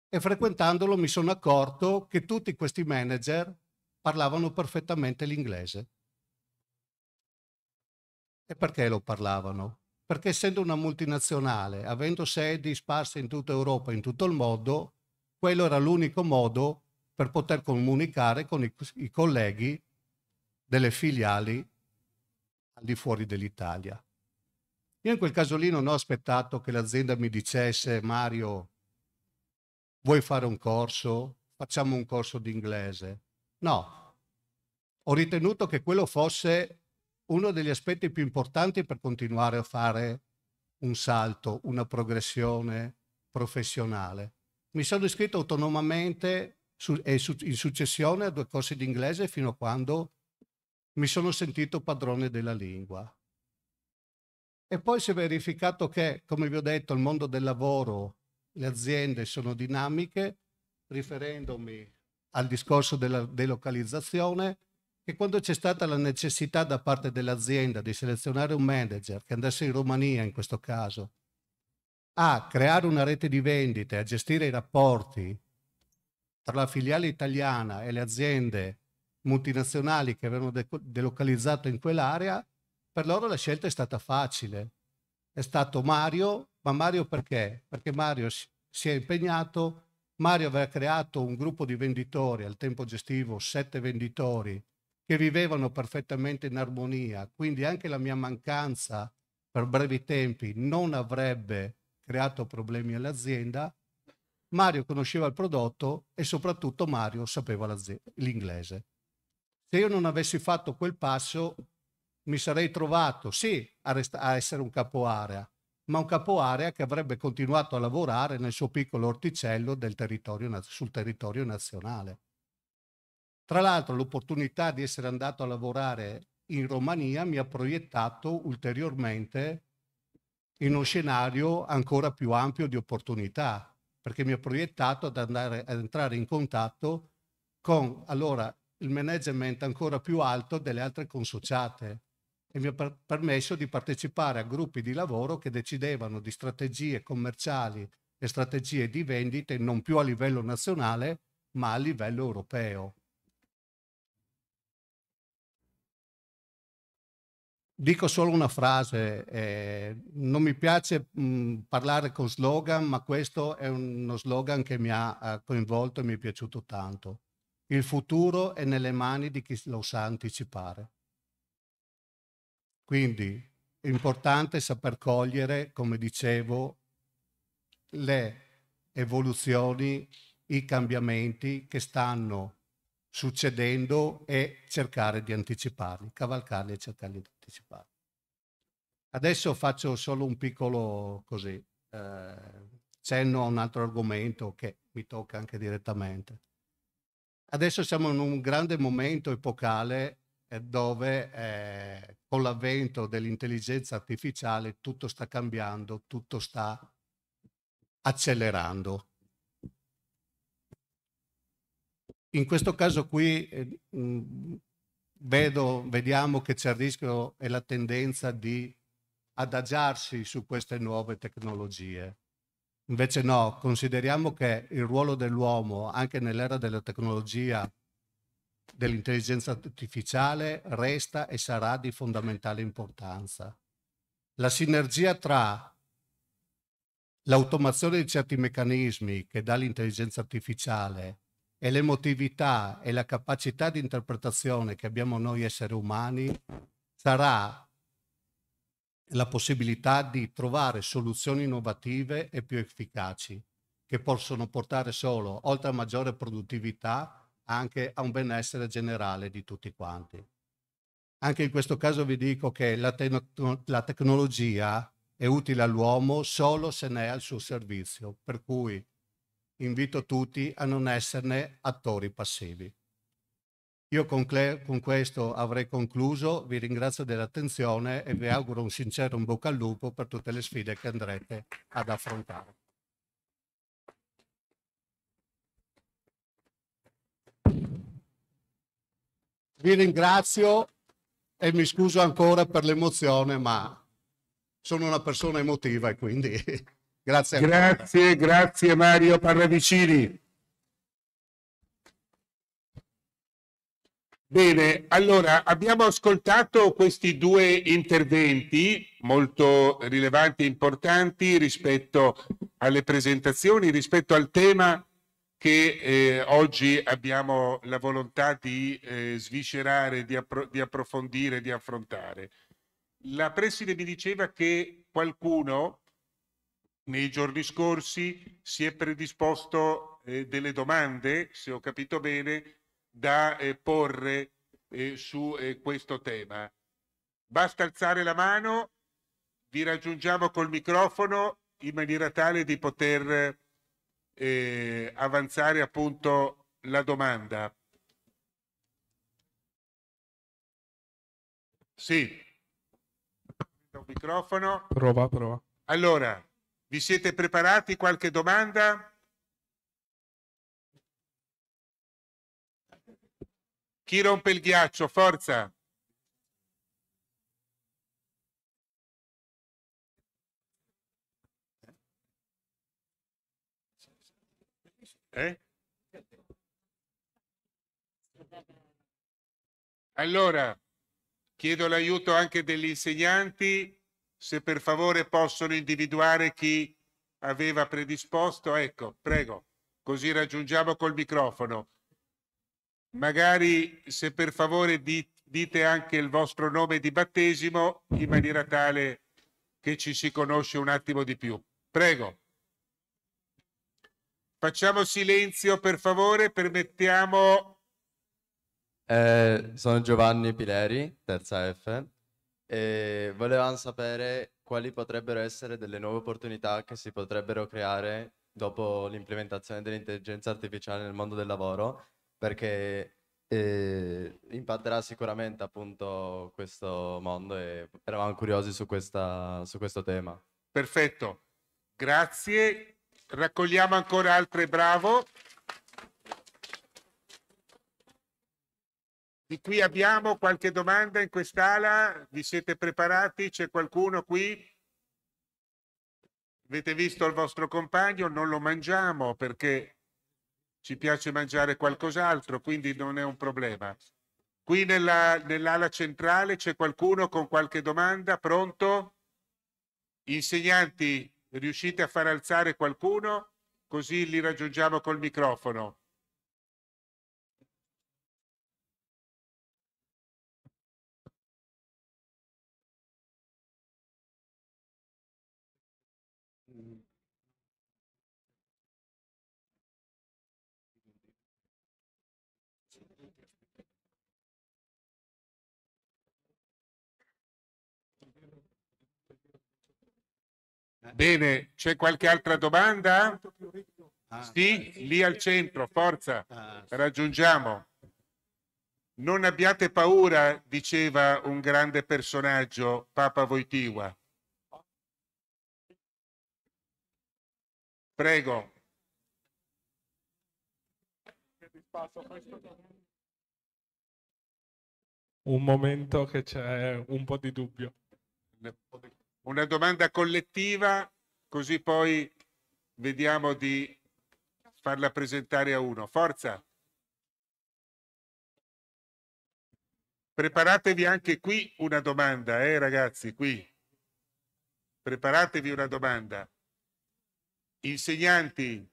E frequentandolo mi sono accorto che tutti questi manager parlavano perfettamente l'inglese. E perché lo parlavano? Perché essendo una multinazionale, avendo sedi sparse in tutta Europa, in tutto il mondo, quello era l'unico modo per poter comunicare con i, i colleghi delle filiali al di fuori dell'Italia. Io in quel caso lì non ho aspettato che l'azienda mi dicesse Mario, vuoi fare un corso? Facciamo un corso di inglese. No, ho ritenuto che quello fosse uno degli aspetti più importanti per continuare a fare un salto, una progressione professionale. Mi sono iscritto autonomamente su, e su, in successione a due corsi di inglese fino a quando mi sono sentito padrone della lingua. E poi si è verificato che, come vi ho detto, il mondo del lavoro, le aziende sono dinamiche, riferendomi al discorso della delocalizzazione, che quando c'è stata la necessità da parte dell'azienda di selezionare un manager che andasse in Romania in questo caso, a creare una rete di vendite, a gestire i rapporti tra la filiale italiana e le aziende multinazionali che avevano de- delocalizzato in quell'area, per loro la scelta è stata facile. È stato Mario, ma Mario perché? Perché Mario si è impegnato, Mario aveva creato un gruppo di venditori, al tempo gestivo sette venditori, che vivevano perfettamente in armonia, quindi anche la mia mancanza per brevi tempi non avrebbe creato problemi all'azienda, Mario conosceva il prodotto e soprattutto Mario sapeva l'inglese. Se io non avessi fatto quel passo, mi sarei trovato, sì, a, rest- a essere un capo area, ma un capo area che avrebbe continuato a lavorare nel suo piccolo orticello territorio, sul territorio nazionale. Tra l'altro l'opportunità di essere andato a lavorare in Romania mi ha proiettato ulteriormente in uno scenario ancora più ampio di opportunità, perché mi ha proiettato ad, andare, ad entrare in contatto con allora, il management ancora più alto delle altre consociate e mi ha per- permesso di partecipare a gruppi di lavoro che decidevano di strategie commerciali e strategie di vendite non più a livello nazionale, ma a livello europeo. Dico solo una frase, eh, non mi piace mh, mm, parlare con slogan, ma questo è uno slogan che mi ha eh, coinvolto e mi è piaciuto tanto. Il futuro è nelle mani di chi lo sa anticipare. Quindi è importante saper cogliere, come dicevo, le evoluzioni, i cambiamenti che stanno succedendo e cercare di anticiparli, cavalcarli e cercare di anticiparli. Adesso faccio solo un piccolo così, eh, cenno a un altro argomento che mi tocca anche direttamente. Adesso siamo in un grande momento epocale eh, dove eh, con l'avvento dell'intelligenza artificiale tutto sta cambiando, tutto sta accelerando. In questo caso qui eh, mm, vedo, vediamo che c'è il rischio e la tendenza di adagiarsi su queste nuove tecnologie. Invece no, consideriamo che il ruolo dell'uomo anche nell'era della tecnologia, dell'intelligenza artificiale, resta e sarà di fondamentale importanza. La sinergia tra l'automazione di certi meccanismi che dà l'intelligenza artificiale e l'emotività e la capacità di interpretazione che abbiamo noi esseri umani sarà la possibilità di trovare soluzioni innovative e più efficaci che possono portare solo, oltre a maggiore produttività, anche a un benessere generale di tutti quanti. Anche in questo caso vi dico che la, te- la tecnologia è utile all'uomo solo se ne è al suo servizio, per cui invito tutti a non esserne attori passivi. Io con, Claire, con, questo avrei concluso, vi ringrazio dell'attenzione e vi auguro un sincero in bocca al lupo per tutte le sfide che andrete ad affrontare. Vi ringrazio e mi scuso ancora per l'emozione, ma sono una persona emotiva e quindi... [LAUGHS] Grazie. Grazie, grazie Mario Parravicini. Bene, allora abbiamo ascoltato questi due interventi molto rilevanti e importanti rispetto alle presentazioni, rispetto al tema che eh, oggi abbiamo la volontà di eh, sviscerare, di, appro di approfondire, di affrontare. La preside mi diceva che qualcuno nei giorni scorsi si è predisposto eh, delle domande, se ho capito bene, da eh, porre eh, su eh, questo tema. Basta alzare la mano, vi raggiungiamo col microfono in maniera tale di poter eh, avanzare appunto la domanda. Sì. Il microfono. Prova, prova. Allora, vi siete preparati qualche domanda? Chi rompe il ghiaccio? Forza! Eh? Allora, chiedo l'aiuto anche degli insegnanti se per favore possono individuare chi aveva predisposto, ecco, prego, così raggiungiamo col microfono. Magari se per favore dite anche il vostro nome di battesimo in maniera tale che ci si conosce un attimo di più. Prego. Facciamo silenzio per favore, permettiamo... Eh, sono Giovanni Pileri, terza F e volevamo sapere quali potrebbero essere delle nuove opportunità che si potrebbero creare dopo l'implementazione dell'intelligenza artificiale nel mondo del lavoro, perché eh, impatterà sicuramente appunto questo mondo e eravamo curiosi su, questa, su questo tema. Perfetto, grazie. Raccogliamo ancora altre bravo. di qui abbiamo qualche domanda in quest'ala? Vi siete preparati? C'è qualcuno qui? Avete visto il vostro compagno? Non lo mangiamo perché ci piace mangiare qualcos'altro, quindi non è un problema. Qui nell'ala centrale c'è qualcuno con qualche domanda? Pronto? Insegnanti, riuscite a far alzare qualcuno? Così li raggiungiamo col microfono. Bene, c'è qualche altra domanda? Ah. sì, lì al centro, forza, ah. raggiungiamo. Non abbiate paura, diceva un grande personaggio, Papa Voitiva. Prego. Un momento che c'è un po' di dubbio una domanda collettiva, così poi vediamo di farla presentare a uno. Forza! Preparatevi anche qui una domanda, eh ragazzi, qui. Preparatevi una domanda. Insegnanti,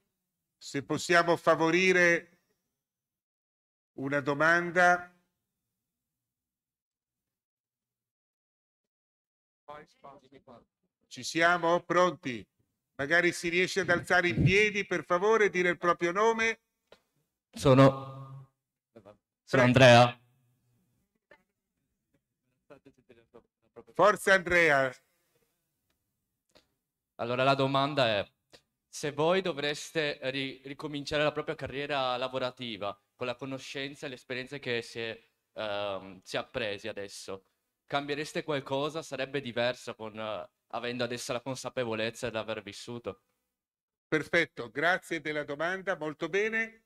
se possiamo favorire una domanda Ci siamo pronti? Magari si riesce ad alzare in piedi, per favore, dire il proprio nome. Sono, Sono Andrea. Forza Andrea. Allora la domanda è, se voi dovreste ri- ricominciare la propria carriera lavorativa con la conoscenza e l'esperienza che si è, ehm, si è appresi adesso, cambiereste qualcosa? Sarebbe diverso con, uh, avendo adesso la consapevolezza di aver vissuto? Perfetto, grazie della domanda, molto bene.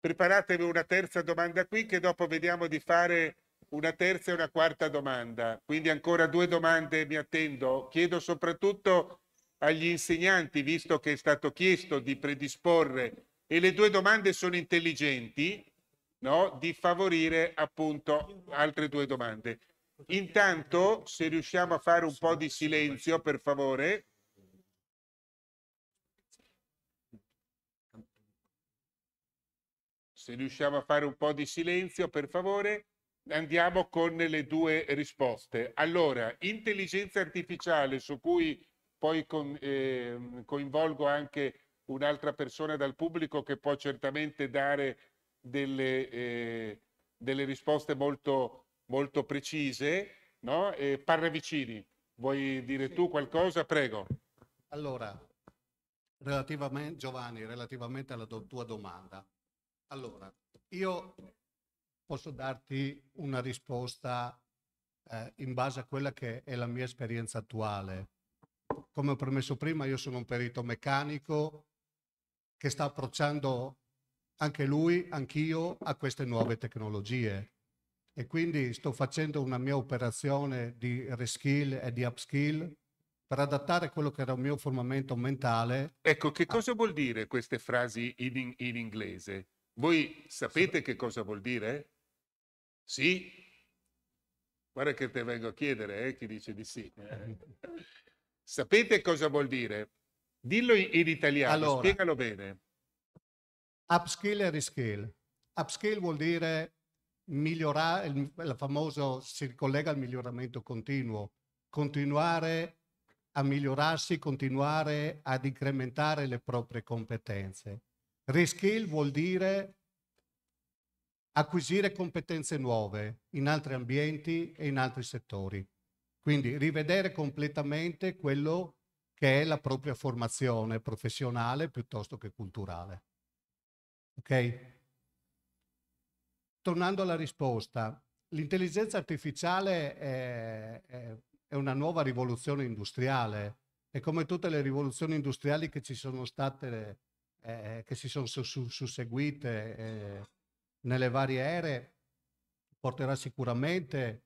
Preparatevi una terza domanda qui che dopo vediamo di fare una terza e una quarta domanda. Quindi ancora due domande mi attendo. Chiedo soprattutto agli insegnanti, visto che è stato chiesto di predisporre, e le due domande sono intelligenti, no? di favorire appunto altre due domande. Intanto, se riusciamo a fare un po' di silenzio, per favore. Se riusciamo a fare un po' di silenzio, per favore, andiamo con le due risposte. Allora, intelligenza artificiale, su cui poi con, eh, coinvolgo anche un'altra persona dal pubblico che può certamente dare delle, eh, delle risposte molto molto precise, no? E Parravicini, vuoi dire sì. tu qualcosa? Prego. Allora, relativamente, Giovanni, relativamente alla tua domanda, allora, io posso darti una risposta eh, in base a quella che è la mia esperienza attuale. Come ho premesso prima, io sono un perito meccanico che sta approcciando anche lui, anch'io, a queste nuove tecnologie e quindi sto facendo una mia operazione di reskill e di upskill per adattare quello che era il mio formamento mentale. Ecco, che cosa vuol dire queste frasi in, in, in inglese? Voi sapete sì. che cosa vuol dire? Sì? Guarda che te vengo a chiedere, eh, chi dice di sì. [LAUGHS] sapete cosa vuol dire? Dillo in italiano, allora, spiegalo bene. Upskill e reskill. Upskill vuol dire migliorare, il, il famoso si ricollega al miglioramento continuo, continuare a migliorarsi, continuare ad incrementare le proprie competenze. Reskill vuol dire acquisire competenze nuove in altri ambienti e in altri settori. Quindi rivedere completamente quello che è la propria formazione professionale piuttosto che culturale. Ok? tornando alla risposta, l'intelligenza artificiale è, è, è, una nuova rivoluzione industriale e come tutte le rivoluzioni industriali che ci sono state, eh, che si sono susseguite eh, nelle varie ere, porterà sicuramente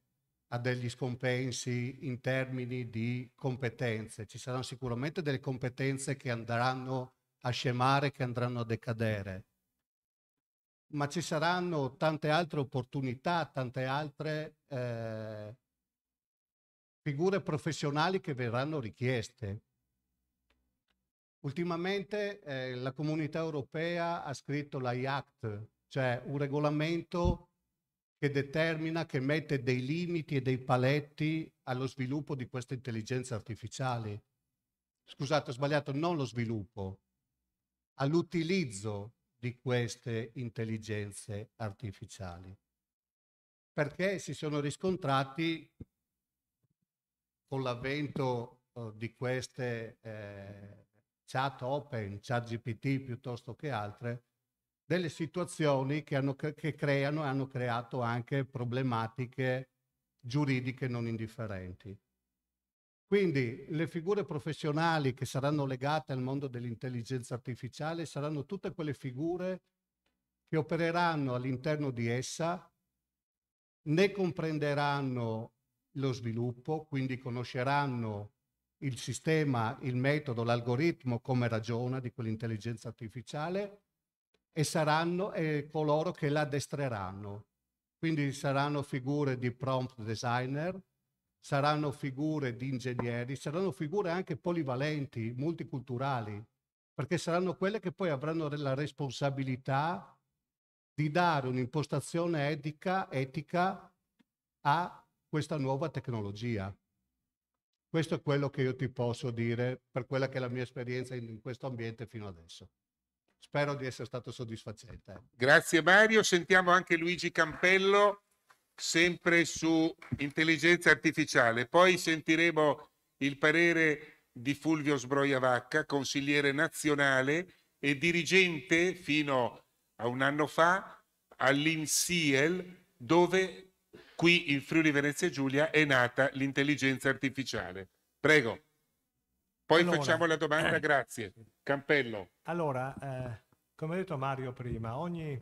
a degli scompensi in termini di competenze. Ci saranno sicuramente delle competenze che andranno a scemare, che andranno a decadere ma ci saranno tante altre opportunità, tante altre eh, figure professionali che verranno richieste. Ultimamente eh, la comunità europea ha scritto l'IACT, cioè un regolamento che determina, che mette dei limiti e dei paletti allo sviluppo di queste intelligenze artificiali. Scusate, ho sbagliato, non lo sviluppo, all'utilizzo di queste intelligenze artificiali, perché si sono riscontrati con l'avvento eh, di queste eh, chat open, chat GPT piuttosto che altre, delle situazioni che, hanno, che creano e hanno creato anche problematiche giuridiche non indifferenti. Quindi le figure professionali che saranno legate al mondo dell'intelligenza artificiale saranno tutte quelle figure che opereranno all'interno di essa, ne comprenderanno lo sviluppo, quindi conosceranno il sistema, il metodo, l'algoritmo, come ragiona di quell'intelligenza artificiale e saranno eh, coloro che l'addestreranno. Quindi saranno figure di prompt designer, saranno figure di ingegneri, saranno figure anche polivalenti, multiculturali, perché saranno quelle che poi avranno la responsabilità di dare un'impostazione etica, etica a questa nuova tecnologia. Questo è quello che io ti posso dire per quella che è la mia esperienza in, questo ambiente fino adesso. Spero di essere stato soddisfacente. Grazie Mario, sentiamo anche Luigi Campello sempre su intelligenza artificiale. Poi sentiremo il parere di Fulvio Sbroiavacca, consigliere nazionale e dirigente fino a un anno fa all'Insiel, dove qui in Friuli Venezia Giulia è nata l'intelligenza artificiale. Prego. Poi allora, facciamo la domanda, eh. grazie. Campello. Allora, eh, come ha detto Mario prima, ogni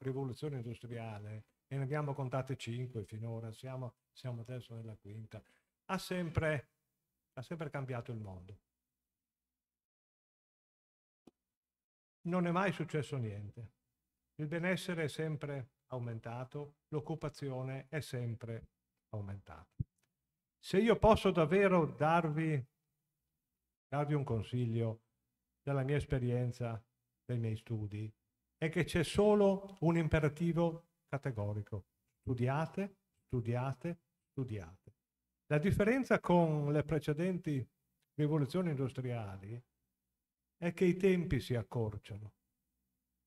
rivoluzione industriale e ne abbiamo contate cinque finora, siamo, siamo adesso nella quinta, ha sempre, ha sempre cambiato il mondo. Non è mai successo niente. Il benessere è sempre aumentato, l'occupazione è sempre aumentata. Se io posso davvero darvi, darvi un consiglio dalla mia esperienza, dai miei studi, è che c'è solo un imperativo categorico. Studiate, studiate, studiate. La differenza con le precedenti rivoluzioni industriali è che i tempi si accorciano.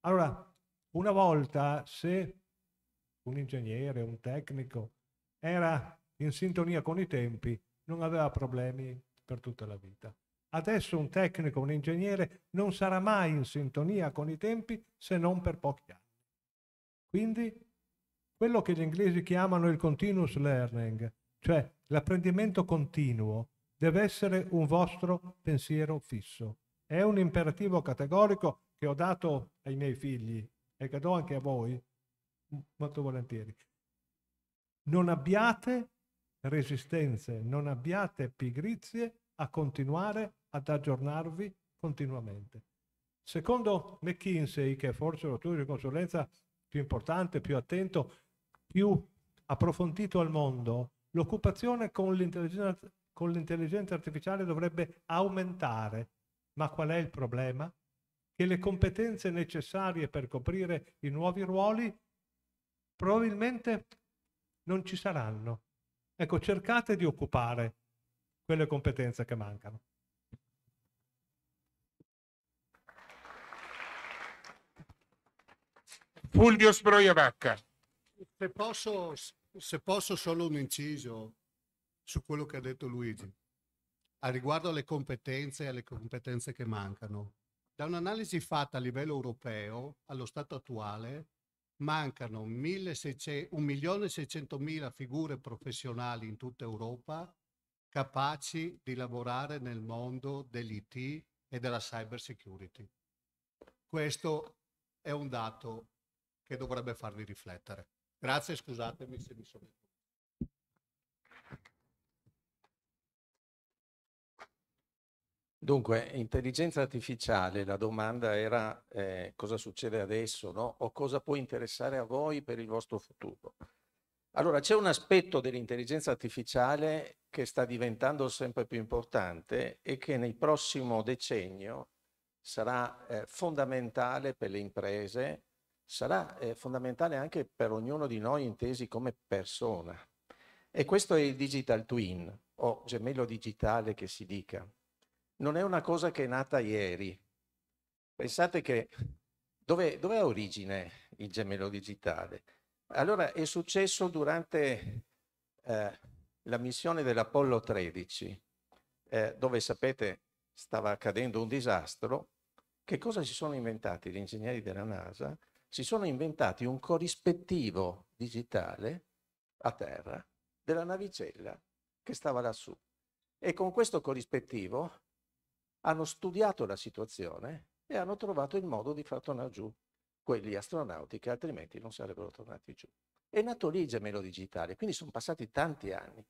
Allora, una volta se un ingegnere, un tecnico era in sintonia con i tempi, non aveva problemi per tutta la vita. Adesso un tecnico, un ingegnere non sarà mai in sintonia con i tempi se non per pochi anni. Quindi quello che gli inglesi chiamano il continuous learning, cioè l'apprendimento continuo, deve essere un vostro pensiero fisso. È un imperativo categorico che ho dato ai miei figli e che do anche a voi molto volentieri. Non abbiate resistenze, non abbiate pigrizie a continuare ad aggiornarvi continuamente. Secondo McKinsey, che è forse lo studio di consulenza più importante, più attento, più approfondito al mondo, l'occupazione con l'intelligenza, con l'intelligenza artificiale dovrebbe aumentare. Ma qual è il problema? Che le competenze necessarie per coprire i nuovi ruoli probabilmente non ci saranno. Ecco, cercate di occupare quelle competenze che mancano. Fulvio Sproiavacca se posso, se posso solo un inciso su quello che ha detto Luigi, a riguardo alle competenze e alle competenze che mancano. Da un'analisi fatta a livello europeo, allo stato attuale, mancano 1.600.000 figure professionali in tutta Europa capaci di lavorare nel mondo dell'IT e della cyber security. Questo è un dato che dovrebbe farvi riflettere. Grazie, scusatemi se mi sono... Dunque, intelligenza artificiale, la domanda era eh, cosa succede adesso no? o cosa può interessare a voi per il vostro futuro. Allora, c'è un aspetto dell'intelligenza artificiale che sta diventando sempre più importante e che nel prossimo decennio sarà eh, fondamentale per le imprese, sarà eh, fondamentale anche per ognuno di noi intesi come persona. E questo è il digital twin, o gemello digitale che si dica. Non è una cosa che è nata ieri. Pensate che dove, dove ha origine il gemello digitale? Allora è successo durante eh, la missione dell'Apollo 13, eh, dove sapete stava accadendo un disastro. Che cosa si sono inventati gli ingegneri della NASA? si sono inventati un corrispettivo digitale a terra della navicella che stava lassù. E con questo corrispettivo hanno studiato la situazione e hanno trovato il modo di far tornare giù quegli astronauti che altrimenti non sarebbero tornati giù. È nato lì il gemello digitale, quindi sono passati tanti anni.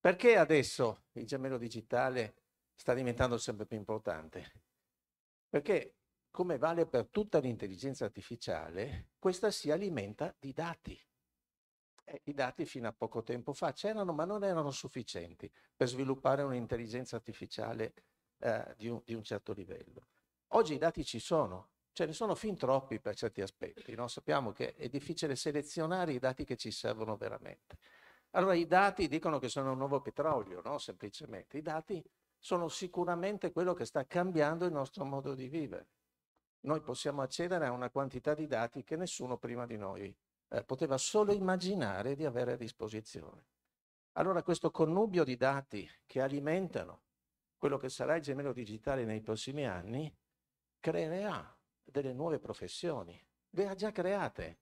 Perché adesso il gemello digitale sta diventando sempre più importante? Perché come vale per tutta l'intelligenza artificiale, questa si alimenta di dati. E I dati fino a poco tempo fa c'erano, ma non erano sufficienti per sviluppare un'intelligenza artificiale eh, di, un, di, un, certo livello. Oggi i dati ci sono, ce ne sono fin troppi per certi aspetti. No? Sappiamo che è difficile selezionare i dati che ci servono veramente. Allora i dati dicono che sono un nuovo petrolio, no? semplicemente. I dati sono sicuramente quello che sta cambiando il nostro modo di vivere noi possiamo accedere a una quantità di dati che nessuno prima di noi eh, poteva solo immaginare di avere a disposizione. Allora questo connubio di dati che alimentano quello che sarà il gemello digitale nei prossimi anni creerà delle nuove professioni, le ha già create.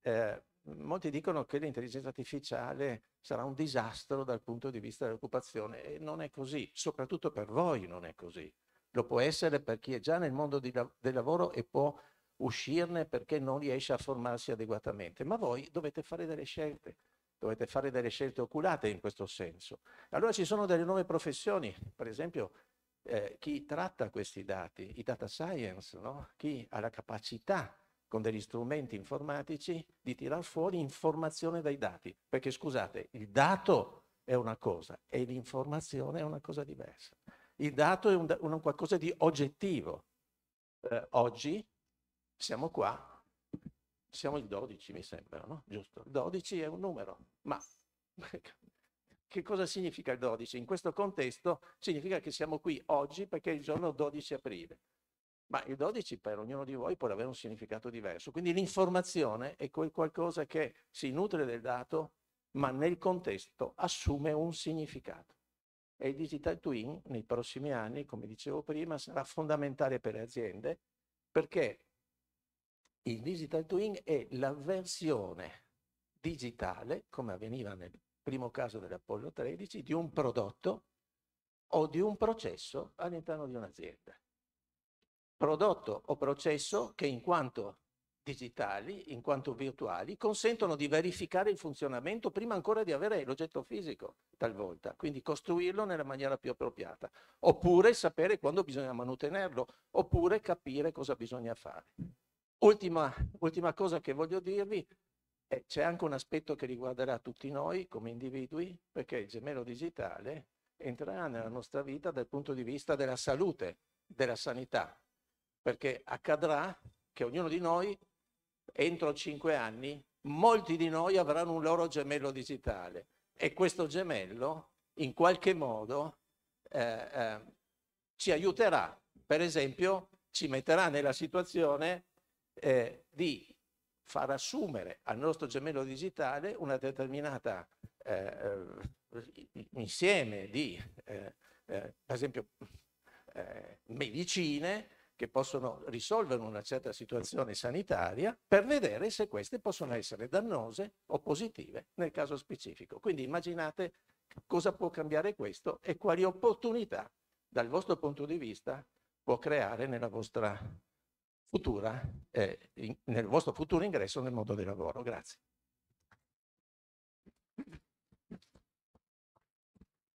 Eh, molti dicono che l'intelligenza artificiale sarà un disastro dal punto di vista dell'occupazione e non è così, soprattutto per voi non è così lo può essere per chi è già nel mondo di, del lavoro e può uscirne perché non riesce a formarsi adeguatamente, ma voi dovete fare delle scelte, dovete fare delle scelte oculate in questo senso. Allora ci sono delle nuove professioni, per esempio eh, chi tratta questi dati, i data science, no? chi ha la capacità con degli strumenti informatici di tirar fuori informazione dai dati, perché scusate, il dato è una cosa e l'informazione è una cosa diversa. Il dato è un, un qualcosa di oggettivo. Eh, oggi siamo qua, siamo il 12 mi sembra, no? Giusto? 12 è un numero, ma [LAUGHS] che cosa significa il 12? In questo contesto significa che siamo qui oggi perché è il giorno 12 aprile. Ma il 12 per ognuno di voi può avere un significato diverso. Quindi l'informazione è quel qualcosa che si nutre del dato, ma nel contesto assume un significato. E il digital twin nei prossimi anni, come dicevo prima, sarà fondamentale per le aziende perché il digital twin è la versione digitale, come avveniva nel primo caso dell'Apollo 13, di un prodotto o di un processo all'interno di un'azienda. Prodotto o processo che in quanto digitali, in quanto virtuali, consentono di verificare il funzionamento prima ancora di avere l'oggetto fisico talvolta, quindi costruirlo nella maniera più appropriata, oppure sapere quando bisogna mantenerlo, oppure capire cosa bisogna fare. Ultima, ultima cosa che voglio dirvi, eh, c'è anche un aspetto che riguarderà tutti noi come individui, perché il gemello digitale entrerà nella nostra vita dal punto di vista della salute, della sanità, perché accadrà che ognuno di noi entro cinque anni molti di noi avranno un loro gemello digitale e questo gemello in qualche modo eh, eh, ci aiuterà, per esempio ci metterà nella situazione eh, di far assumere al nostro gemello digitale una determinata eh, eh, insieme di, eh, per esempio, medicine che possono risolvere una certa situazione sanitaria per vedere se queste possono essere dannose o positive nel caso specifico. Quindi immaginate cosa può cambiare questo e quali opportunità dal vostro punto di vista può creare nella vostra futura, eh, in, nel vostro futuro ingresso nel mondo del lavoro. Grazie.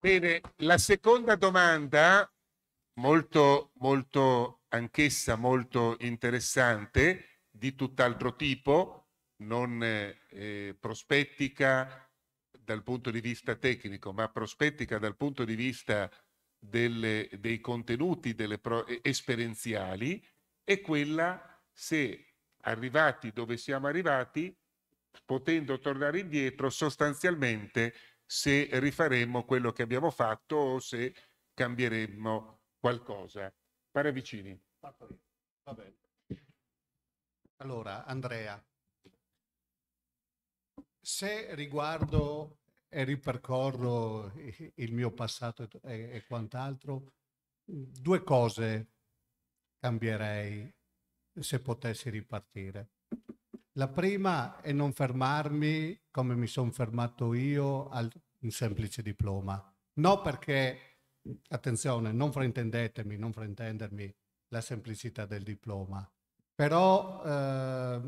Bene, la seconda domanda molto, molto anch'essa molto interessante, di tutt'altro tipo, non eh, eh, prospettica dal punto di vista tecnico, ma prospettica dal punto di vista delle, dei contenuti delle pro, esperienziali, è quella se arrivati dove siamo arrivati, potendo tornare indietro, sostanzialmente se rifaremmo quello che abbiamo fatto o se cambieremmo qualcosa. Pare vicini. Allora, Andrea, se riguardo e ripercorro il mio passato e, e quant'altro, due cose cambierei se potessi ripartire. La prima è non fermarmi come mi sono fermato io al un semplice diploma. No perché attenzione, non fraintendetemi, non fraintendermi la semplicità del diploma, però eh,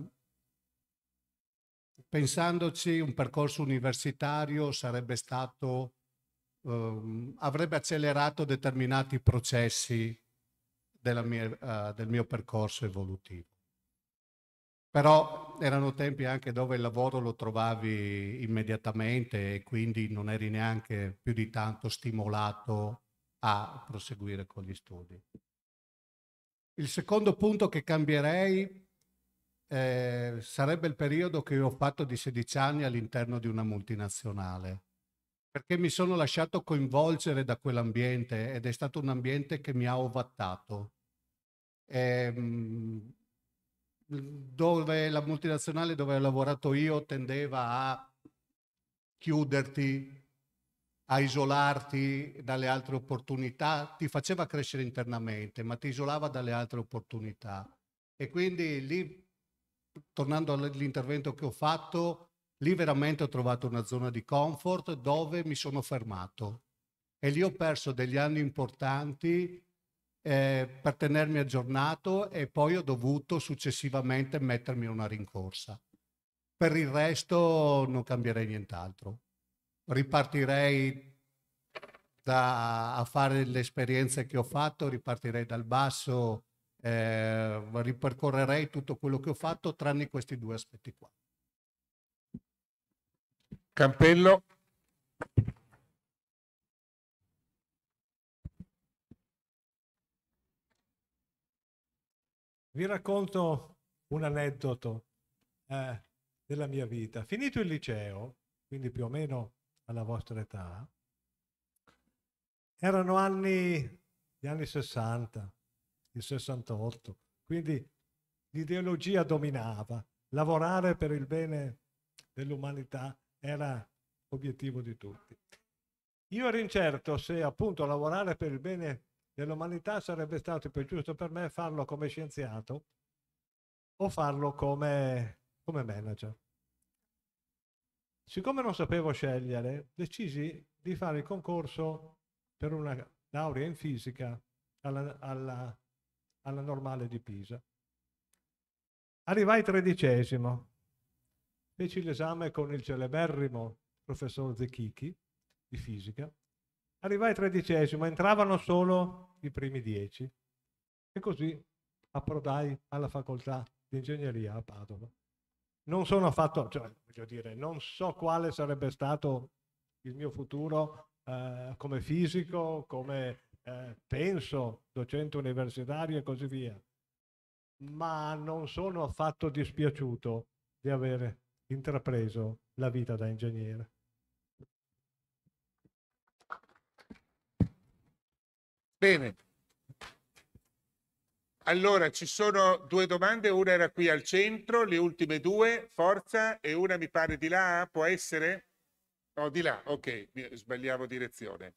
pensandoci un percorso universitario sarebbe stato, eh, avrebbe accelerato determinati processi mia, eh, del mio percorso evolutivo. Però erano tempi anche dove il lavoro lo trovavi immediatamente e quindi non eri neanche più di tanto stimolato a proseguire con gli studi. Il secondo punto che cambierei eh, sarebbe il periodo che io ho fatto di 16 anni all'interno di una multinazionale, perché mi sono lasciato coinvolgere da quell'ambiente ed è stato un ambiente che mi ha ovattato. E, ehm, dove la multinazionale dove ho lavorato io tendeva a chiuderti, a isolarti dalle altre opportunità, ti faceva crescere internamente, ma ti isolava dalle altre opportunità. E quindi lì, tornando all'intervento che ho fatto, lì veramente ho trovato una zona di comfort dove mi sono fermato. E lì ho perso degli anni importanti eh, per tenermi aggiornato e poi ho dovuto successivamente mettermi una rincorsa. Per il resto non cambierei nient'altro ripartirei da, a fare le esperienze che ho fatto, ripartirei dal basso, eh, ripercorrerei tutto quello che ho fatto tranne questi due aspetti qua. Campello. Vi racconto un aneddoto eh, della mia vita. Finito il liceo, quindi più o meno alla vostra età, erano anni, gli anni 60, il 68, quindi l'ideologia dominava, lavorare per il bene dell'umanità era obiettivo di tutti. Io ero incerto se appunto lavorare per il bene dell'umanità sarebbe stato più giusto per me farlo come scienziato o farlo come, come manager. Siccome non sapevo scegliere, decisi di fare il concorso per una laurea in fisica alla, alla, alla normale di Pisa. Arrivai tredicesimo, feci l'esame con il celeberrimo professor Zecchichi di fisica. Arrivai tredicesimo, entravano solo i primi dieci e così approdai alla facoltà di ingegneria a Padova non sono affatto, cioè, voglio dire, non so quale sarebbe stato il mio futuro eh, come fisico, come eh, penso, docente universitario e così via, ma non sono affatto dispiaciuto di aver intrapreso la vita da ingegnere. Bene, allora, ci sono due domande, una era qui al centro, le ultime due, forza, e una mi pare di là, può essere? No, di là, ok, sbagliavo direzione.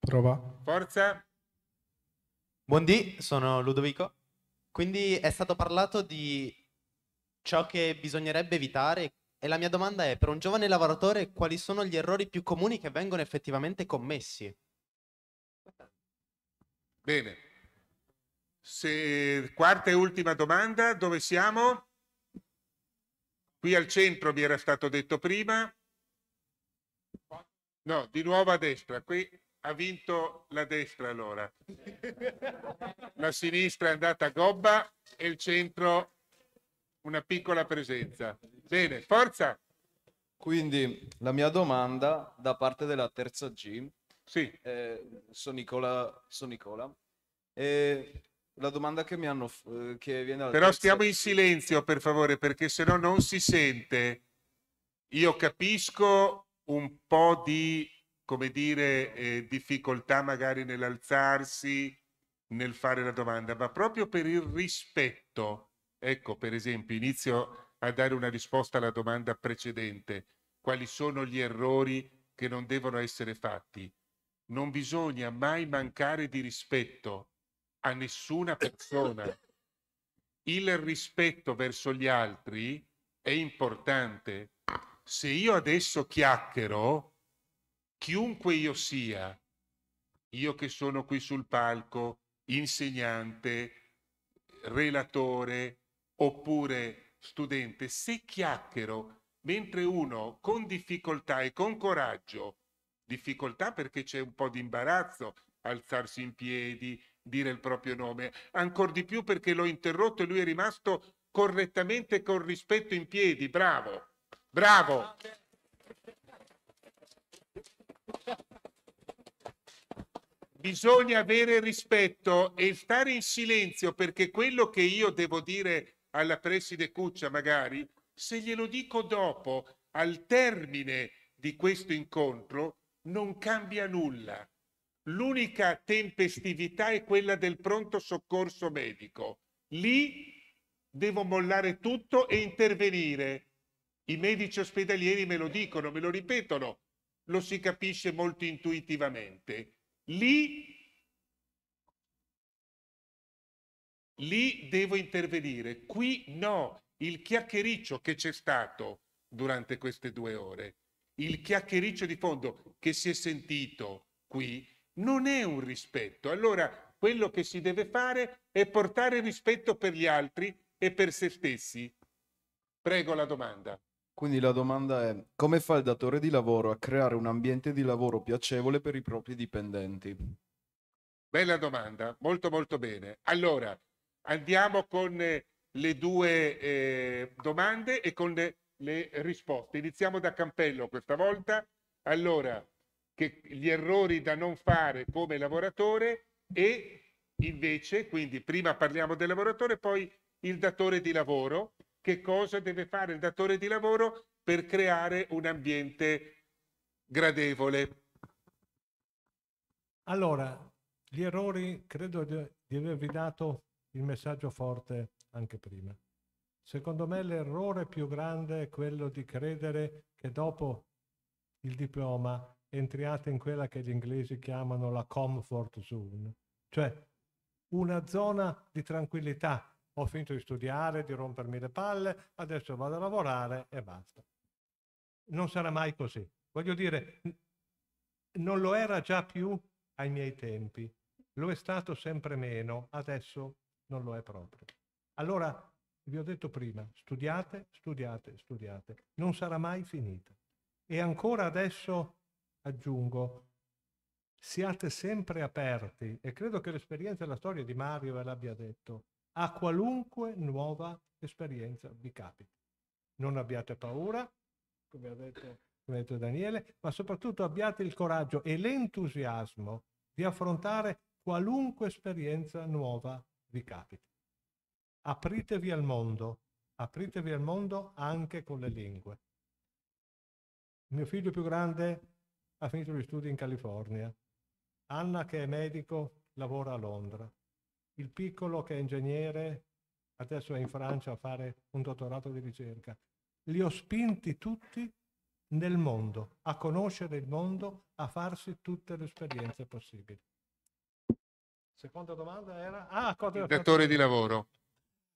Prova. Forza. Buondì, sono Ludovico. Quindi è stato parlato di ciò che bisognerebbe evitare e la mia domanda è, per un giovane lavoratore, quali sono gli errori più comuni che vengono effettivamente commessi? Bene. Se, quarta e ultima domanda, dove siamo? Qui al centro mi era stato detto prima. No, di nuovo a destra. Qui ha vinto la destra allora. La sinistra è andata a gobba e il centro una piccola presenza. Bene, forza! Quindi la mia domanda da parte della terza G sì. Eh, sono Nicola. Sono Nicola. Eh, la domanda che mi hanno eh, che viene Però terza... stiamo in silenzio, per favore, perché se no non si sente. Io capisco un po' di, come dire, eh, difficoltà magari nell'alzarsi, nel fare la domanda, ma proprio per il rispetto. Ecco, per esempio, inizio a dare una risposta alla domanda precedente. Quali sono gli errori che non devono essere fatti? non bisogna mai mancare di rispetto a nessuna persona. Il rispetto verso gli altri è importante. Se io adesso chiacchiero, chiunque io sia, io che sono qui sul palco, insegnante, relatore oppure studente, se chiacchiero mentre uno con difficoltà e con coraggio difficoltà perché c'è un po' di imbarazzo alzarsi in piedi, dire il proprio nome, ancora di più perché l'ho interrotto e lui è rimasto correttamente con rispetto in piedi, bravo, bravo. Bisogna avere rispetto e stare in silenzio perché quello che io devo dire alla preside Cuccia magari, se glielo dico dopo, al termine di questo incontro, non cambia nulla. L'unica tempestività è quella del pronto soccorso medico. Lì devo mollare tutto e intervenire. I medici ospedalieri me lo dicono, me lo ripetono, lo si capisce molto intuitivamente. Lì, lì devo intervenire, qui no, il chiacchiericcio che c'è stato durante queste due ore il chiacchiericcio di fondo che si è sentito qui non è un rispetto. Allora quello che si deve fare è portare rispetto per gli altri e per se stessi. Prego la domanda. Quindi la domanda è come fa il datore di lavoro a creare un ambiente di lavoro piacevole per i propri dipendenti? Bella domanda, molto molto bene. Allora, andiamo con eh, le due eh, domande e con le, eh, le risposte. Iniziamo da Campello questa volta. Allora, che gli errori da non fare come lavoratore e invece, quindi prima parliamo del lavoratore, poi il datore di lavoro, che cosa deve fare il datore di lavoro per creare un ambiente gradevole. Allora, gli errori credo di avervi dato il messaggio forte anche prima. Secondo me l'errore più grande è quello di credere che dopo il diploma entriate in quella che gli inglesi chiamano la comfort zone, cioè una zona di tranquillità. Ho finito di studiare, di rompermi le palle, adesso vado a lavorare e basta. Non sarà mai così. Voglio dire, non lo era già più ai miei tempi, lo è stato sempre meno, adesso non lo è proprio. Allora vi ho detto prima, studiate, studiate, studiate. Non sarà mai finita. E ancora adesso aggiungo, siate sempre aperti, e credo che l'esperienza e la storia di Mario ve l'abbia detto, a qualunque nuova esperienza vi capita. Non abbiate paura, come ha detto, come ha detto Daniele, ma soprattutto abbiate il coraggio e l'entusiasmo di affrontare qualunque esperienza nuova vi capita apritevi al mondo, apritevi al mondo anche con le lingue. Mio figlio più grande ha finito gli studi in California, Anna che è medico lavora a Londra, il piccolo che è ingegnere adesso è in Francia a fare un dottorato di ricerca. Li ho spinti tutti nel mondo, a conoscere il mondo, a farsi tutte le esperienze possibili. Seconda domanda era... Ah, cosa... Il datore di lavoro.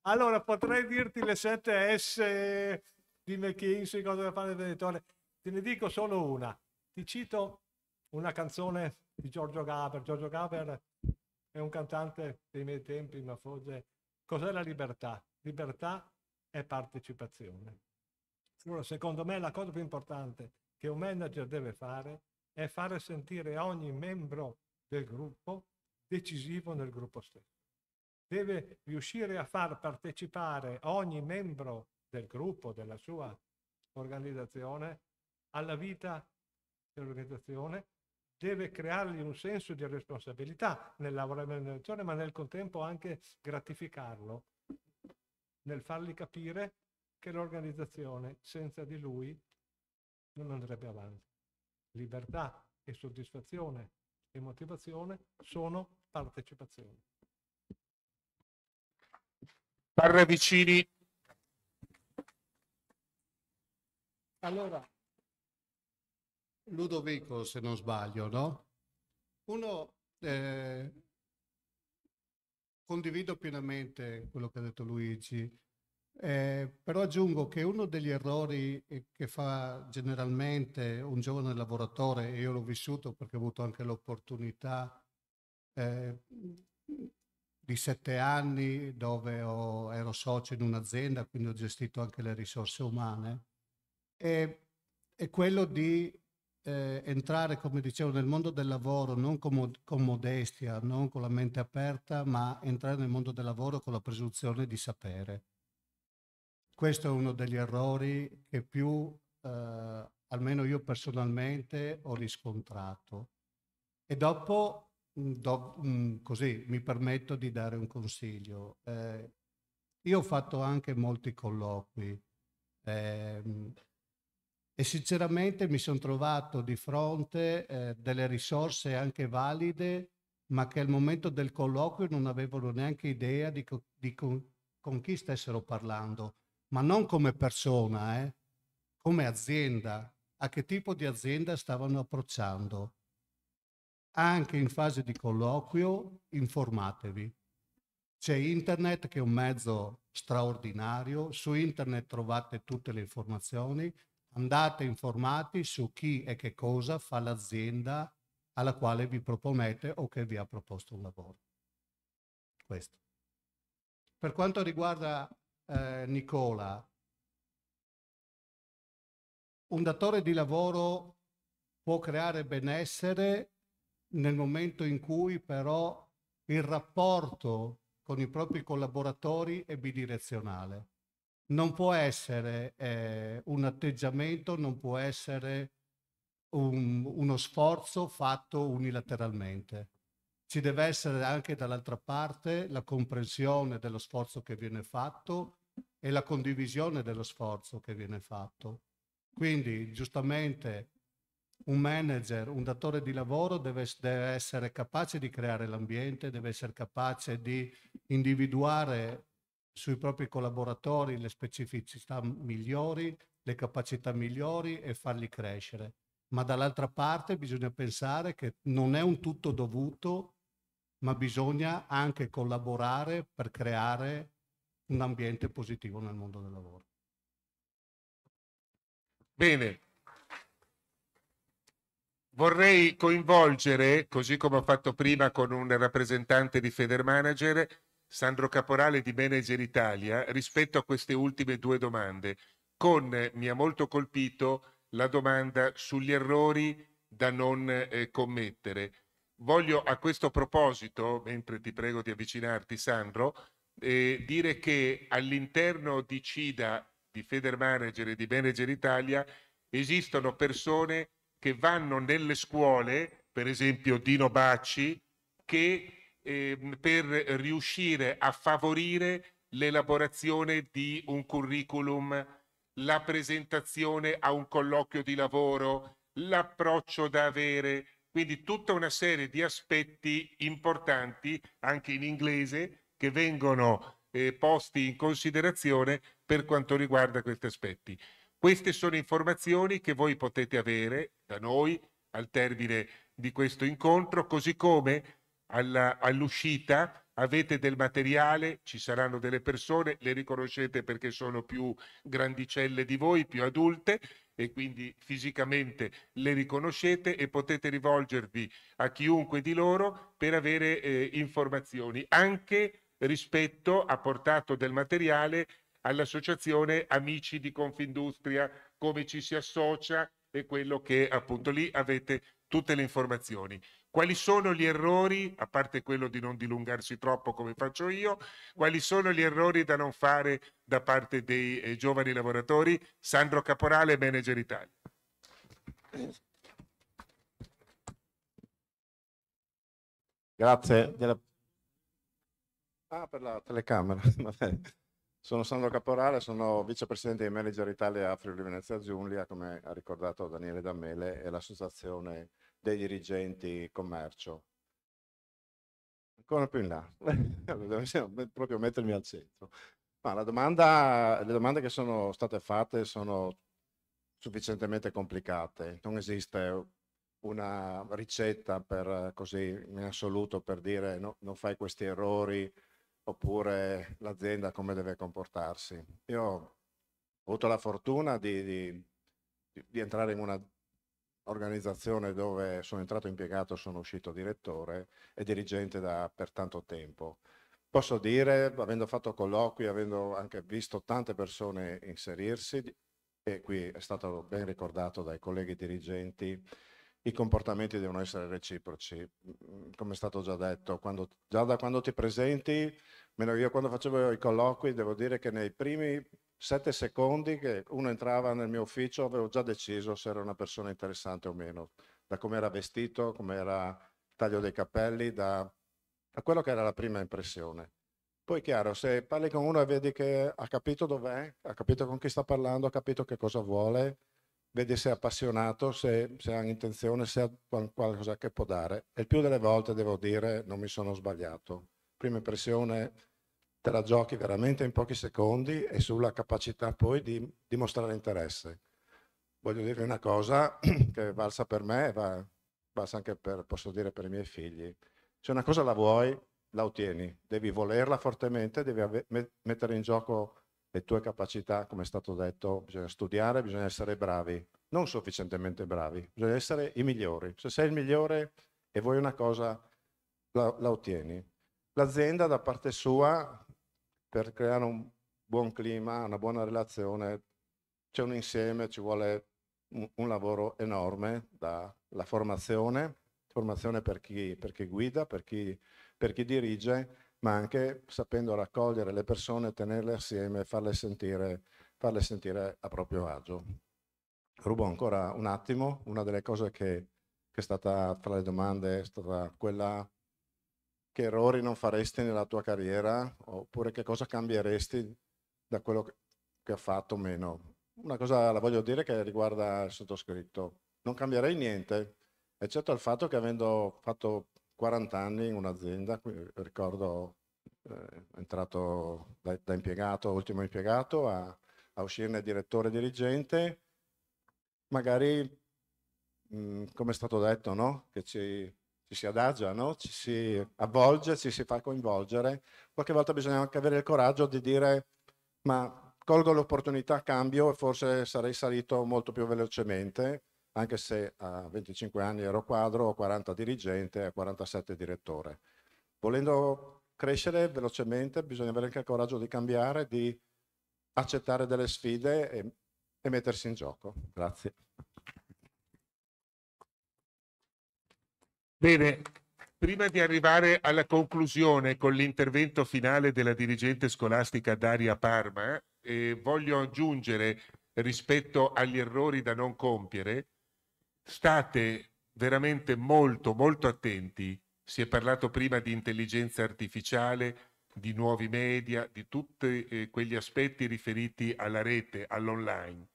Allora, potrei dirti le 7 S di McKinsey, cosa da fare il venditore. Te ne dico solo una. Ti cito una canzone di Giorgio Gaber. Giorgio Gaber è un cantante dei miei tempi, ma forse... Cos'è la libertà? Libertà è partecipazione. Allora, secondo me la cosa più importante che un manager deve fare è fare sentire ogni membro del gruppo decisivo nel gruppo stesso deve riuscire a far partecipare ogni membro del gruppo, della sua organizzazione, alla vita dell'organizzazione, deve creargli un senso di responsabilità nel lavorare nell'organizzazione, ma nel contempo anche gratificarlo nel fargli capire che l'organizzazione senza di lui non andrebbe avanti. Libertà e soddisfazione e motivazione sono partecipazione. Barravicini. Allora, Ludovico, se non sbaglio, no? Uno, eh, condivido pienamente quello che ha detto Luigi, eh, però aggiungo che uno degli errori eh, che fa generalmente un giovane lavoratore, e io l'ho vissuto perché ho avuto anche l'opportunità eh, di sette anni dove ho, ero socio in un'azienda, quindi ho gestito anche le risorse umane, è, è quello di eh, entrare, come dicevo, nel mondo del lavoro non con, con modestia, non con la mente aperta, ma entrare nel mondo del lavoro con la presunzione di sapere. Questo è uno degli errori che più, eh, almeno io personalmente, ho riscontrato. E dopo do, così mi permetto di dare un consiglio. Eh, io ho fatto anche molti colloqui eh, e sinceramente mi sono trovato di fronte eh, delle risorse anche valide, ma che al momento del colloquio non avevano neanche idea di, co- di con-, con chi stessero parlando, ma non come persona, eh, come azienda, a che tipo di azienda stavano approcciando anche in fase di colloquio informatevi. C'è internet che è un mezzo straordinario, su internet trovate tutte le informazioni, andate informati su chi e che cosa fa l'azienda alla quale vi proponete o che vi ha proposto un lavoro. Questo. Per quanto riguarda eh, Nicola, un datore di lavoro può creare benessere nel momento in cui però il rapporto con i propri collaboratori è bidirezionale. Non può essere eh, un atteggiamento, non può essere un, uno sforzo fatto unilateralmente. Ci deve essere anche dall'altra parte la comprensione dello sforzo che viene fatto e la condivisione dello sforzo che viene fatto. Quindi giustamente un manager, un datore di lavoro deve, deve essere capace di creare l'ambiente, deve essere capace di individuare sui propri collaboratori le specificità migliori, le capacità migliori e farli crescere. Ma dall'altra parte bisogna pensare che non è un tutto dovuto, ma bisogna anche collaborare per creare un ambiente positivo nel mondo del lavoro. Bene, vorrei coinvolgere, così come ho fatto prima con un rappresentante di Federmanager, Sandro Caporale di Manager Italia, rispetto a queste ultime due domande. Con, eh, mi ha molto colpito, la domanda sugli errori da non eh, commettere. Voglio a questo proposito, mentre ti prego di avvicinarti Sandro, eh, dire che all'interno di CIDA, di Federmanager e di Manager Italia, esistono persone che vanno nelle scuole, per esempio Dino Bacci, che eh, per riuscire a favorire l'elaborazione di un curriculum, la presentazione a un colloquio di lavoro, l'approccio da avere, quindi tutta una serie di aspetti importanti, anche in inglese, che vengono eh, posti in considerazione per quanto riguarda questi aspetti. Queste sono informazioni che voi potete avere da noi al termine di questo incontro, così come all'uscita avete del materiale, ci saranno delle persone, le riconoscete perché sono più grandicelle di voi, più adulte e quindi fisicamente le riconoscete e potete rivolgervi a chiunque di loro per avere eh, informazioni anche rispetto a portato del materiale all'associazione Amici di Confindustria, come ci si associa e quello che appunto lì avete tutte le informazioni. Quali sono gli errori, a parte quello di non dilungarsi troppo come faccio io, quali sono gli errori da non fare da parte dei eh, giovani lavoratori? Sandro Caporale, Manager Italia. Grazie della... ah, per la telecamera. [LAUGHS] Sono Sandro Caporale, sono vicepresidente di Manager Italia a Friuli Venezia Giulia, come ha ricordato Daniele Damele, e l'associazione dei dirigenti commercio. Ancora più in là, [LAUGHS] devo proprio mettermi al centro. Ma domanda, le domande che sono state fatte sono sufficientemente complicate. Non esiste una ricetta per così in assoluto per dire no, non fai questi errori, oppure l'azienda come deve comportarsi. Io ho avuto la fortuna di, di, di entrare in un'organizzazione dove sono entrato impiegato, sono uscito direttore e dirigente da, per tanto tempo. Posso dire, avendo fatto colloqui, avendo anche visto tante persone inserirsi, e qui è stato ben ricordato dai colleghi dirigenti, i comportamenti devono essere reciproci, come è stato già detto, quando, già da quando ti presenti, io quando facevo i colloqui devo dire che nei primi sette secondi che uno entrava nel mio ufficio avevo già deciso se era una persona interessante o meno, da come era vestito, come era il taglio dei capelli, da, da quello che era la prima impressione. Poi è chiaro, se parli con uno e vedi che ha capito dov'è, ha capito con chi sta parlando, ha capito che cosa vuole, vede se è appassionato, se, se ha intenzione, se ha qualcosa che può dare. E il più delle volte devo dire non mi sono sbagliato. Prima impressione te la giochi veramente in pochi secondi e sulla capacità poi di dimostrare interesse. Voglio dirvi una cosa [CLEARS THROAT] che è valsa per me e va, valsa anche per, posso dire, per i miei figli. Se una cosa la vuoi, la ottieni, devi volerla fortemente, devi mettere in gioco le tue capacità, come è stato detto, bisogna studiare, bisogna essere bravi, non sufficientemente bravi, bisogna essere i migliori. Se sei il migliore e vuoi una cosa, la, la ottieni. L'azienda da parte sua, per creare un buon clima, una buona relazione, c'è un insieme, ci vuole un, un lavoro enorme, dalla formazione, formazione per chi, per chi guida, per chi, per chi dirige, ma anche sapendo raccogliere le persone, tenerle assieme e farle sentire, farle sentire a proprio agio. Rubo ancora un attimo, una delle cose che, che è stata fra le domande è stata quella che errori non faresti nella tua carriera oppure che cosa cambieresti da quello che ha fatto meno. Una cosa la voglio dire che riguarda il sottoscritto. Non cambierei niente, eccetto il fatto che avendo fatto 40 anni in un'azienda, eh, ricordo eh, entrato da, da, impiegato, ultimo impiegato, a, a uscirne direttore dirigente, magari mh, mm, come è stato detto, no? che ci, ci si adagia, no? ci si avvolge, ci si fa coinvolgere. Qualche volta bisogna anche avere il coraggio di dire ma colgo l'opportunità, cambio e forse sarei salito molto più velocemente anche se a 25 anni ero quadro, a 40 dirigente, e 47 direttore. Volendo crescere velocemente bisogna avere anche il coraggio di cambiare, di accettare delle sfide e, e mettersi in gioco. Grazie. Bene, prima di arrivare alla conclusione con l'intervento finale della dirigente scolastica Daria Parma, eh, voglio aggiungere rispetto agli errori da non compiere state veramente molto, molto attenti. Si è parlato prima di intelligenza artificiale, di nuovi media, di tutti eh, quegli aspetti riferiti alla rete, all'online.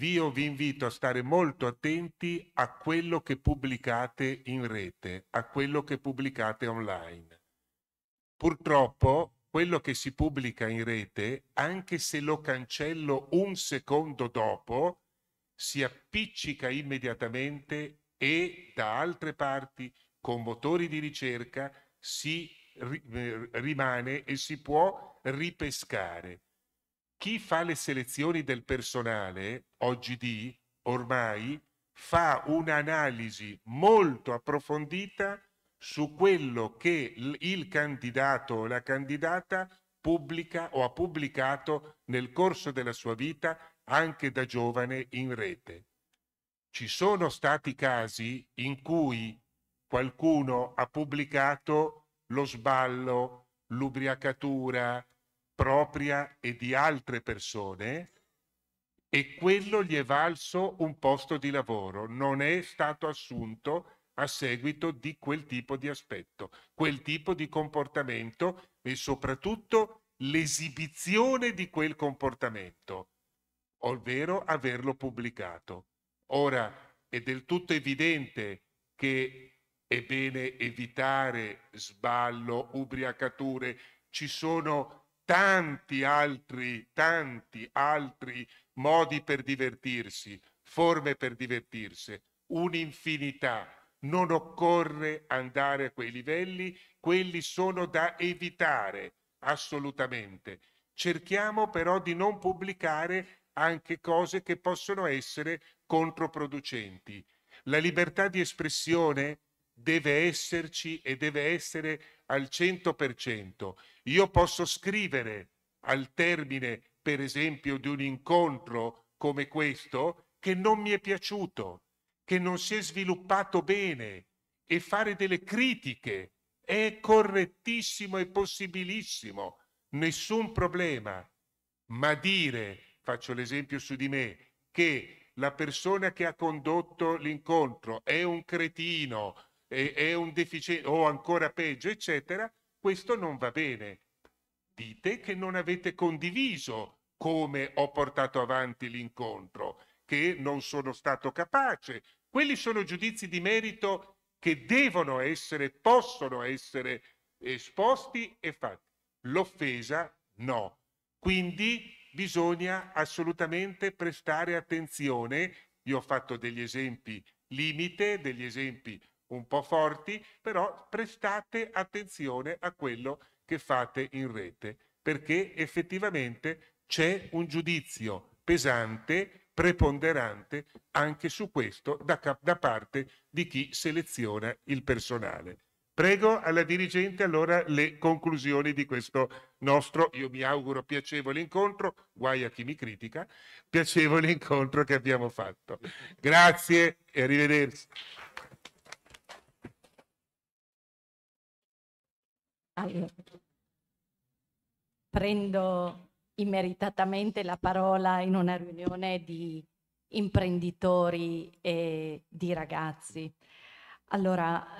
Io vi invito a stare molto attenti a quello che pubblicate in rete, a quello che pubblicate online. Purtroppo quello che si pubblica in rete, anche se lo cancello un secondo dopo, si appiccica immediatamente e da altre parti con motori di ricerca si eh, rimane e si può ripescare. Chi fa le selezioni del personale oggi ormai fa un'analisi molto approfondita su quello che il candidato o la candidata pubblica o ha pubblicato nel corso della sua vita anche da giovane in rete. Ci sono stati casi in cui qualcuno ha pubblicato lo sballo, l'ubriacatura propria e di altre persone e quello gli è valso un posto di lavoro, non è stato assunto a seguito di quel tipo di aspetto, quel tipo di comportamento e soprattutto l'esibizione di quel comportamento ovvero averlo pubblicato. Ora è del tutto evidente che è bene evitare sballo, ubriacature, ci sono tanti altri, tanti altri modi per divertirsi, forme per divertirsi, un'infinità. Non occorre andare a quei livelli, quelli sono da evitare assolutamente. Cerchiamo però di non pubblicare anche cose che possono essere controproducenti. La libertà di espressione deve esserci e deve essere al 100%. Io posso scrivere al termine, per esempio, di un incontro come questo che non mi è piaciuto, che non si è sviluppato bene e fare delle critiche è correttissimo e possibilissimo, nessun problema, ma dire faccio l'esempio su di me, che la persona che ha condotto l'incontro è un cretino, è, è un deficiente o ancora peggio, eccetera, questo non va bene. Dite che non avete condiviso come ho portato avanti l'incontro, che non sono stato capace. Quelli sono giudizi di merito che devono essere, possono essere esposti e fatti. L'offesa no. Quindi bisogna assolutamente prestare attenzione. Io ho fatto degli esempi limite, degli esempi un po' forti, però prestate attenzione a quello che fate in rete, perché effettivamente c'è un giudizio pesante, preponderante anche su questo da, da parte di chi seleziona il personale. Prego alla dirigente allora le conclusioni di questo nostro, io mi auguro, piacevole incontro, guai a chi mi critica, piacevole incontro che abbiamo fatto. Grazie e arrivederci. Allora, prendo immeritatamente la parola in una riunione di imprenditori e di ragazzi. Allora,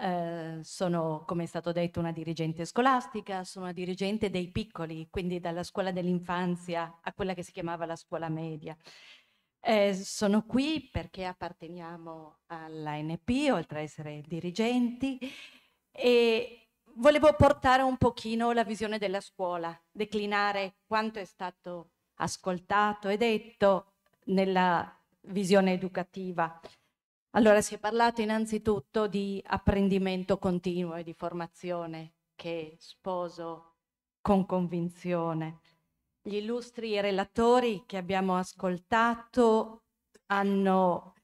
eh, sono, come è stato detto, una dirigente scolastica, sono una dirigente dei piccoli, quindi dalla scuola dell'infanzia a quella che si chiamava la scuola media. Eh, sono qui perché apparteniamo all'ANP, oltre ad essere dirigenti, e volevo portare un pochino la visione della scuola, declinare quanto è stato ascoltato e detto nella visione educativa. Allora si è parlato innanzitutto di apprendimento continuo e di formazione che sposo con convinzione. Gli illustri relatori che abbiamo ascoltato hanno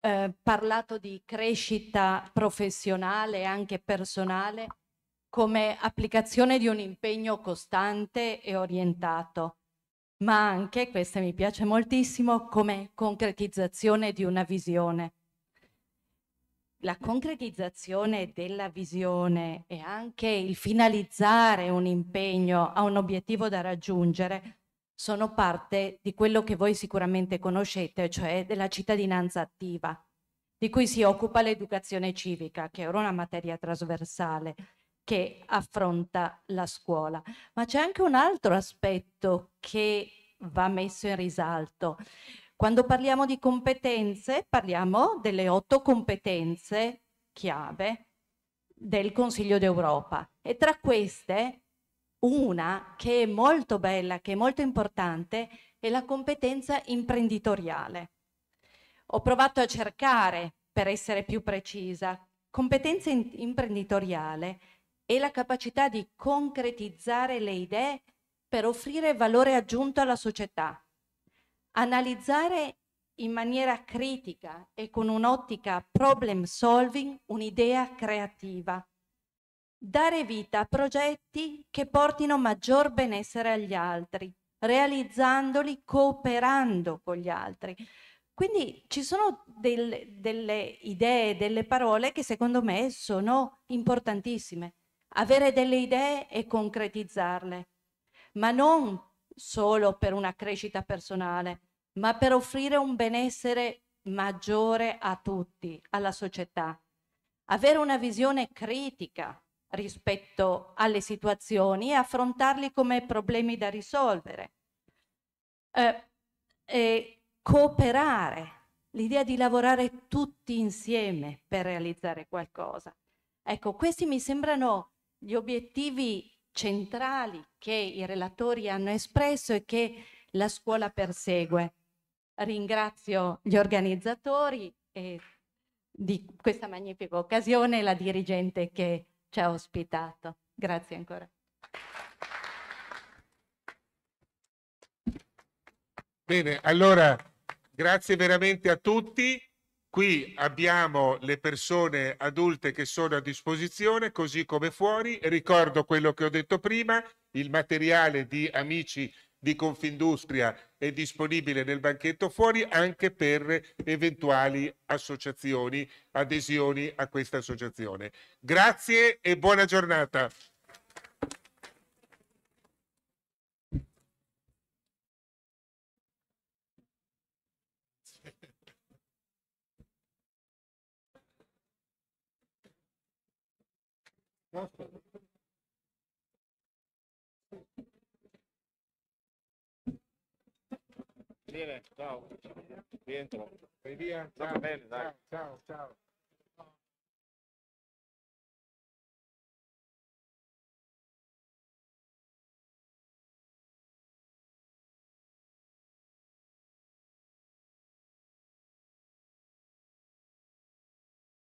eh, parlato di crescita professionale e anche personale come applicazione di un impegno costante e orientato, ma anche, questa mi piace moltissimo, come concretizzazione di una visione la concretizzazione della visione e anche il finalizzare un impegno a un obiettivo da raggiungere sono parte di quello che voi sicuramente conoscete, cioè della cittadinanza attiva, di cui si occupa l'educazione civica, che è ora una materia trasversale che affronta la scuola. Ma c'è anche un altro aspetto che va messo in risalto, quando parliamo di competenze, parliamo delle otto competenze chiave del Consiglio d'Europa e tra queste una che è molto bella, che è molto importante, è la competenza imprenditoriale. Ho provato a cercare, per essere più precisa, competenza imprenditoriale è la capacità di concretizzare le idee per offrire valore aggiunto alla società, analizzare in maniera critica e con un'ottica problem solving un'idea creativa, dare vita a progetti che portino maggior benessere agli altri, realizzandoli cooperando con gli altri. Quindi ci sono del, delle idee, delle parole che secondo me sono importantissime. Avere delle idee e concretizzarle, ma non solo per una crescita personale, ma per offrire un benessere maggiore a tutti, alla società. Avere una visione critica rispetto alle situazioni e affrontarli come problemi da risolvere. Eh, e cooperare, l'idea di lavorare tutti insieme per realizzare qualcosa. Ecco, questi mi sembrano gli obiettivi centrali che i relatori hanno espresso e che la scuola persegue. Ringrazio gli organizzatori e di questa magnifica occasione e la dirigente che ci ha ospitato. Grazie ancora. Bene, allora grazie veramente a tutti. Qui abbiamo le persone adulte che sono a disposizione, così come fuori. Ricordo quello che ho detto prima, il materiale di Amici di Confindustria è disponibile nel banchetto fuori anche per eventuali associazioni, adesioni a questa associazione. Grazie e buona giornata. Bien, chao. Bien, chao. Hoy día, chao. Chao, chao. chao.